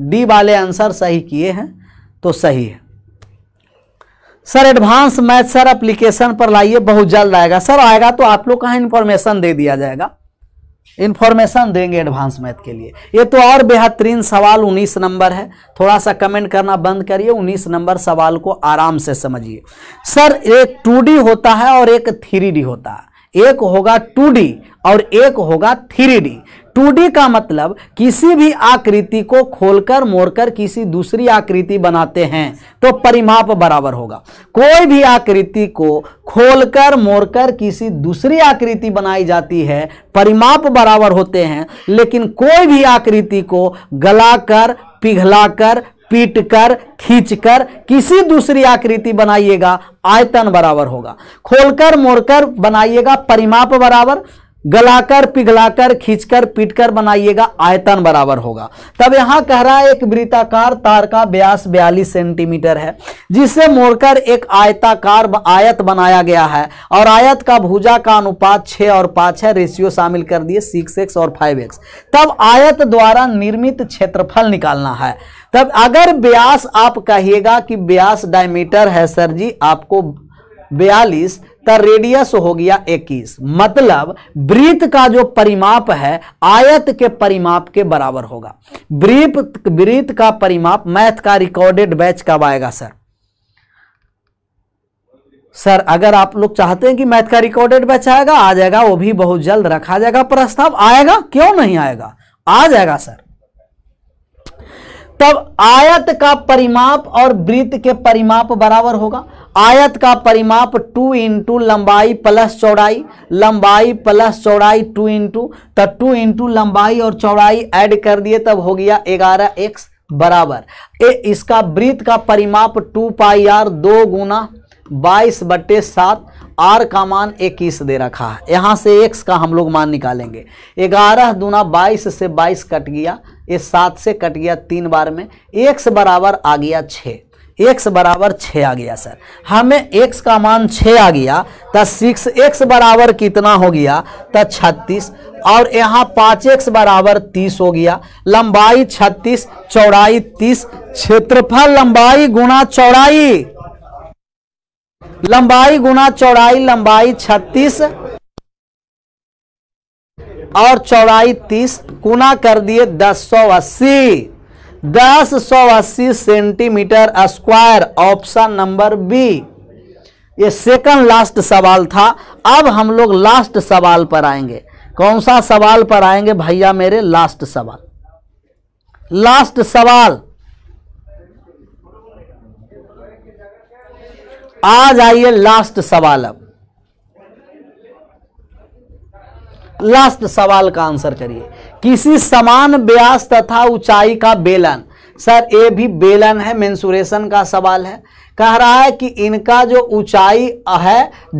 d वाले आंसर सही किए हैं तो सही है sir advance math sir application पर लाइए बहुत जल्द आएगा सर आएगा तो आप लोग कहाँ इन्फॉर्मेशन दे दिया जाएगा इन्फॉर्मेशन देंगे एडवांस मैथ के लिए ये तो और बेहतरीन सवाल 19 नंबर है थोड़ा सा कमेंट करना बंद करिए 19 नंबर सवाल को आराम से समझिए सर एक टू होता है और एक थ्री होता है एक होगा टू और एक होगा थ्री 2D का मतलब किसी भी आकृति को खोलकर मोड़कर किसी दूसरी आकृति बनाते हैं तो परिमाप बराबर होगा कोई भी आकृति को खोलकर मोड़कर किसी दूसरी आकृति बनाई जाती है परिमाप बराबर होते हैं लेकिन कोई भी आकृति को गलाकर पिघलाकर पीट कर किसी दूसरी आकृति बनाइएगा आयतन बराबर होगा खोलकर मोड़कर बनाइएगा परिमाप बराबर गलाकर पिघलाकर खींचकर पीटकर बनाइएगा आयतन बराबर होगा तब यहां कह रहा है एक वृत्ताकार तार का ब्यास बयालीस सेंटीमीटर है जिसे मोड़कर एक आयताकार आयत बनाया गया है और आयत का भुजा का अनुपात छ और पांच है रेशियो शामिल कर दिए सिक्स एक्स और फाइव एक्स तब आयत द्वारा निर्मित क्षेत्रफल निकालना है तब अगर ब्यास आप कहिएगा कि ब्यास डायमीटर है सर जी आपको बयालीस तो रेडियस हो गया 21 मतलब वृत्त का जो परिमाप है आयत के परिमाप के बराबर होगा वृत्त वृत्त का परिमाप मैथ का रिकॉर्डेड बैच कब आएगा सर सर अगर आप लोग चाहते हैं कि मैथ का रिकॉर्डेड बैच आएगा आ जाएगा वो भी बहुत जल्द रखा जाएगा प्रस्ताव आएगा क्यों नहीं आएगा आ जाएगा सर तब आयत का परिमाप और वृत्त के परिमाप बराबर होगा आयत का परिमाप टू इंटू लंबाई प्लस चौड़ाई लंबाई प्लस चौड़ाई टू इंटू तब तो टू इंटू लंबाई और चौड़ाई ऐड कर दिए तब हो गया ग्यारह एक्स बराबर ए इसका वृत्त का परिमाप टू पाई आर दो गुना बाईस बटे सात आर का मान इक्कीस दे रखा है यहाँ से x का हम लोग मान निकालेंगे ग्यारह दुना बाईस से बाईस कट गया ये सात से कट गया तीन बार में एक्स बराबर आ गया छः एक्स बराबर छः आ गया सर हमें एक्स का मान छः आ गया तो सिक्स एक्स बराबर कितना हो गया तो छत्तीस और यहाँ पाँच एक्स बराबर तीस हो गया लंबाई छत्तीस चौड़ाई तीस क्षेत्रफल लंबाई गुना चौड़ाई लंबाई गुना चौड़ाई लंबाई छत्तीस और चौड़ाई तीस गुना कर दिए दस सौ अस्सी दस सौ अस्सी centimetre square option number b ये सेकंड लास्ट सवाल था अब हम लोग लास्ट सवाल पर आएंगे कौन सा सवाल पर आएंगे भैया मेरे लास्ट सवाल लास्ट सवाल आ जाइए लास्ट सवाल अब लास्ट सवाल का आंसर करिए किसी समान व्यास तथा ऊंचाई का बेलन सर ये भी बेलन है मेंसुरेशन का सवाल है कह रहा है कि इनका जो ऊंचाई है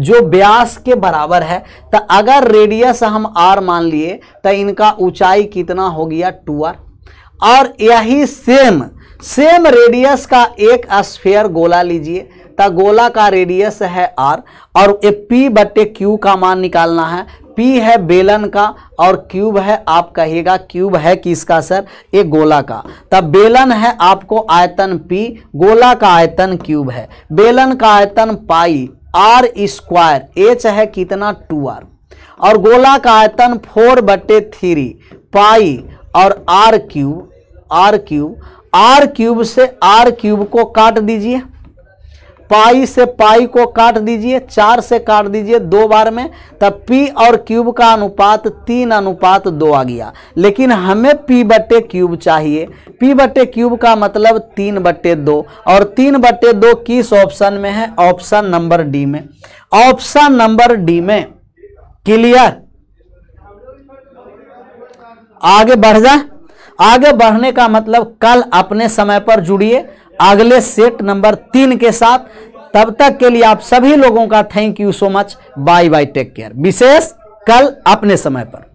जो व्यास के बराबर है तो अगर रेडियस हम आर मान लिए तो इनका ऊंचाई कितना हो गया टू आर और यही सेम सेम रेडियस का एक स्फेयर गोला लीजिए तो गोला का रेडियस है आर और ए पी बटे क्यू का मान निकालना है पी है बेलन का और क्यूब है आप कहिएगा क्यूब है किसका सर एक गोला का तब बेलन है आपको आयतन पी गोला का आयतन क्यूब है बेलन का आयतन पाई आर स्क्वायर एच है कितना टू आर और गोला का आयतन फोर बटे थ्री पाई और r cube r cube r cube से आर क्यूब को काट दीजिए पाई से पाई को काट दीजिए चार से काट दीजिए दो बार में तब पी और क्यूब का अनुपात तीन अनुपात दो आ गया लेकिन हमें पी बटे क्यूब चाहिए पी बटे क्यूब का मतलब तीन बटे दो और तीन बट्टे दो किस ऑप्शन में है ऑप्शन नंबर डी में ऑप्शन नंबर डी में क्लियर आगे बढ़ जाए आगे बढ़ने का मतलब कल अपने समय पर जुड़िए अगले सेट नंबर तीन के साथ तब तक के लिए आप सभी लोगों का thank you so much bye bye take care विशेष कल अपने समय पर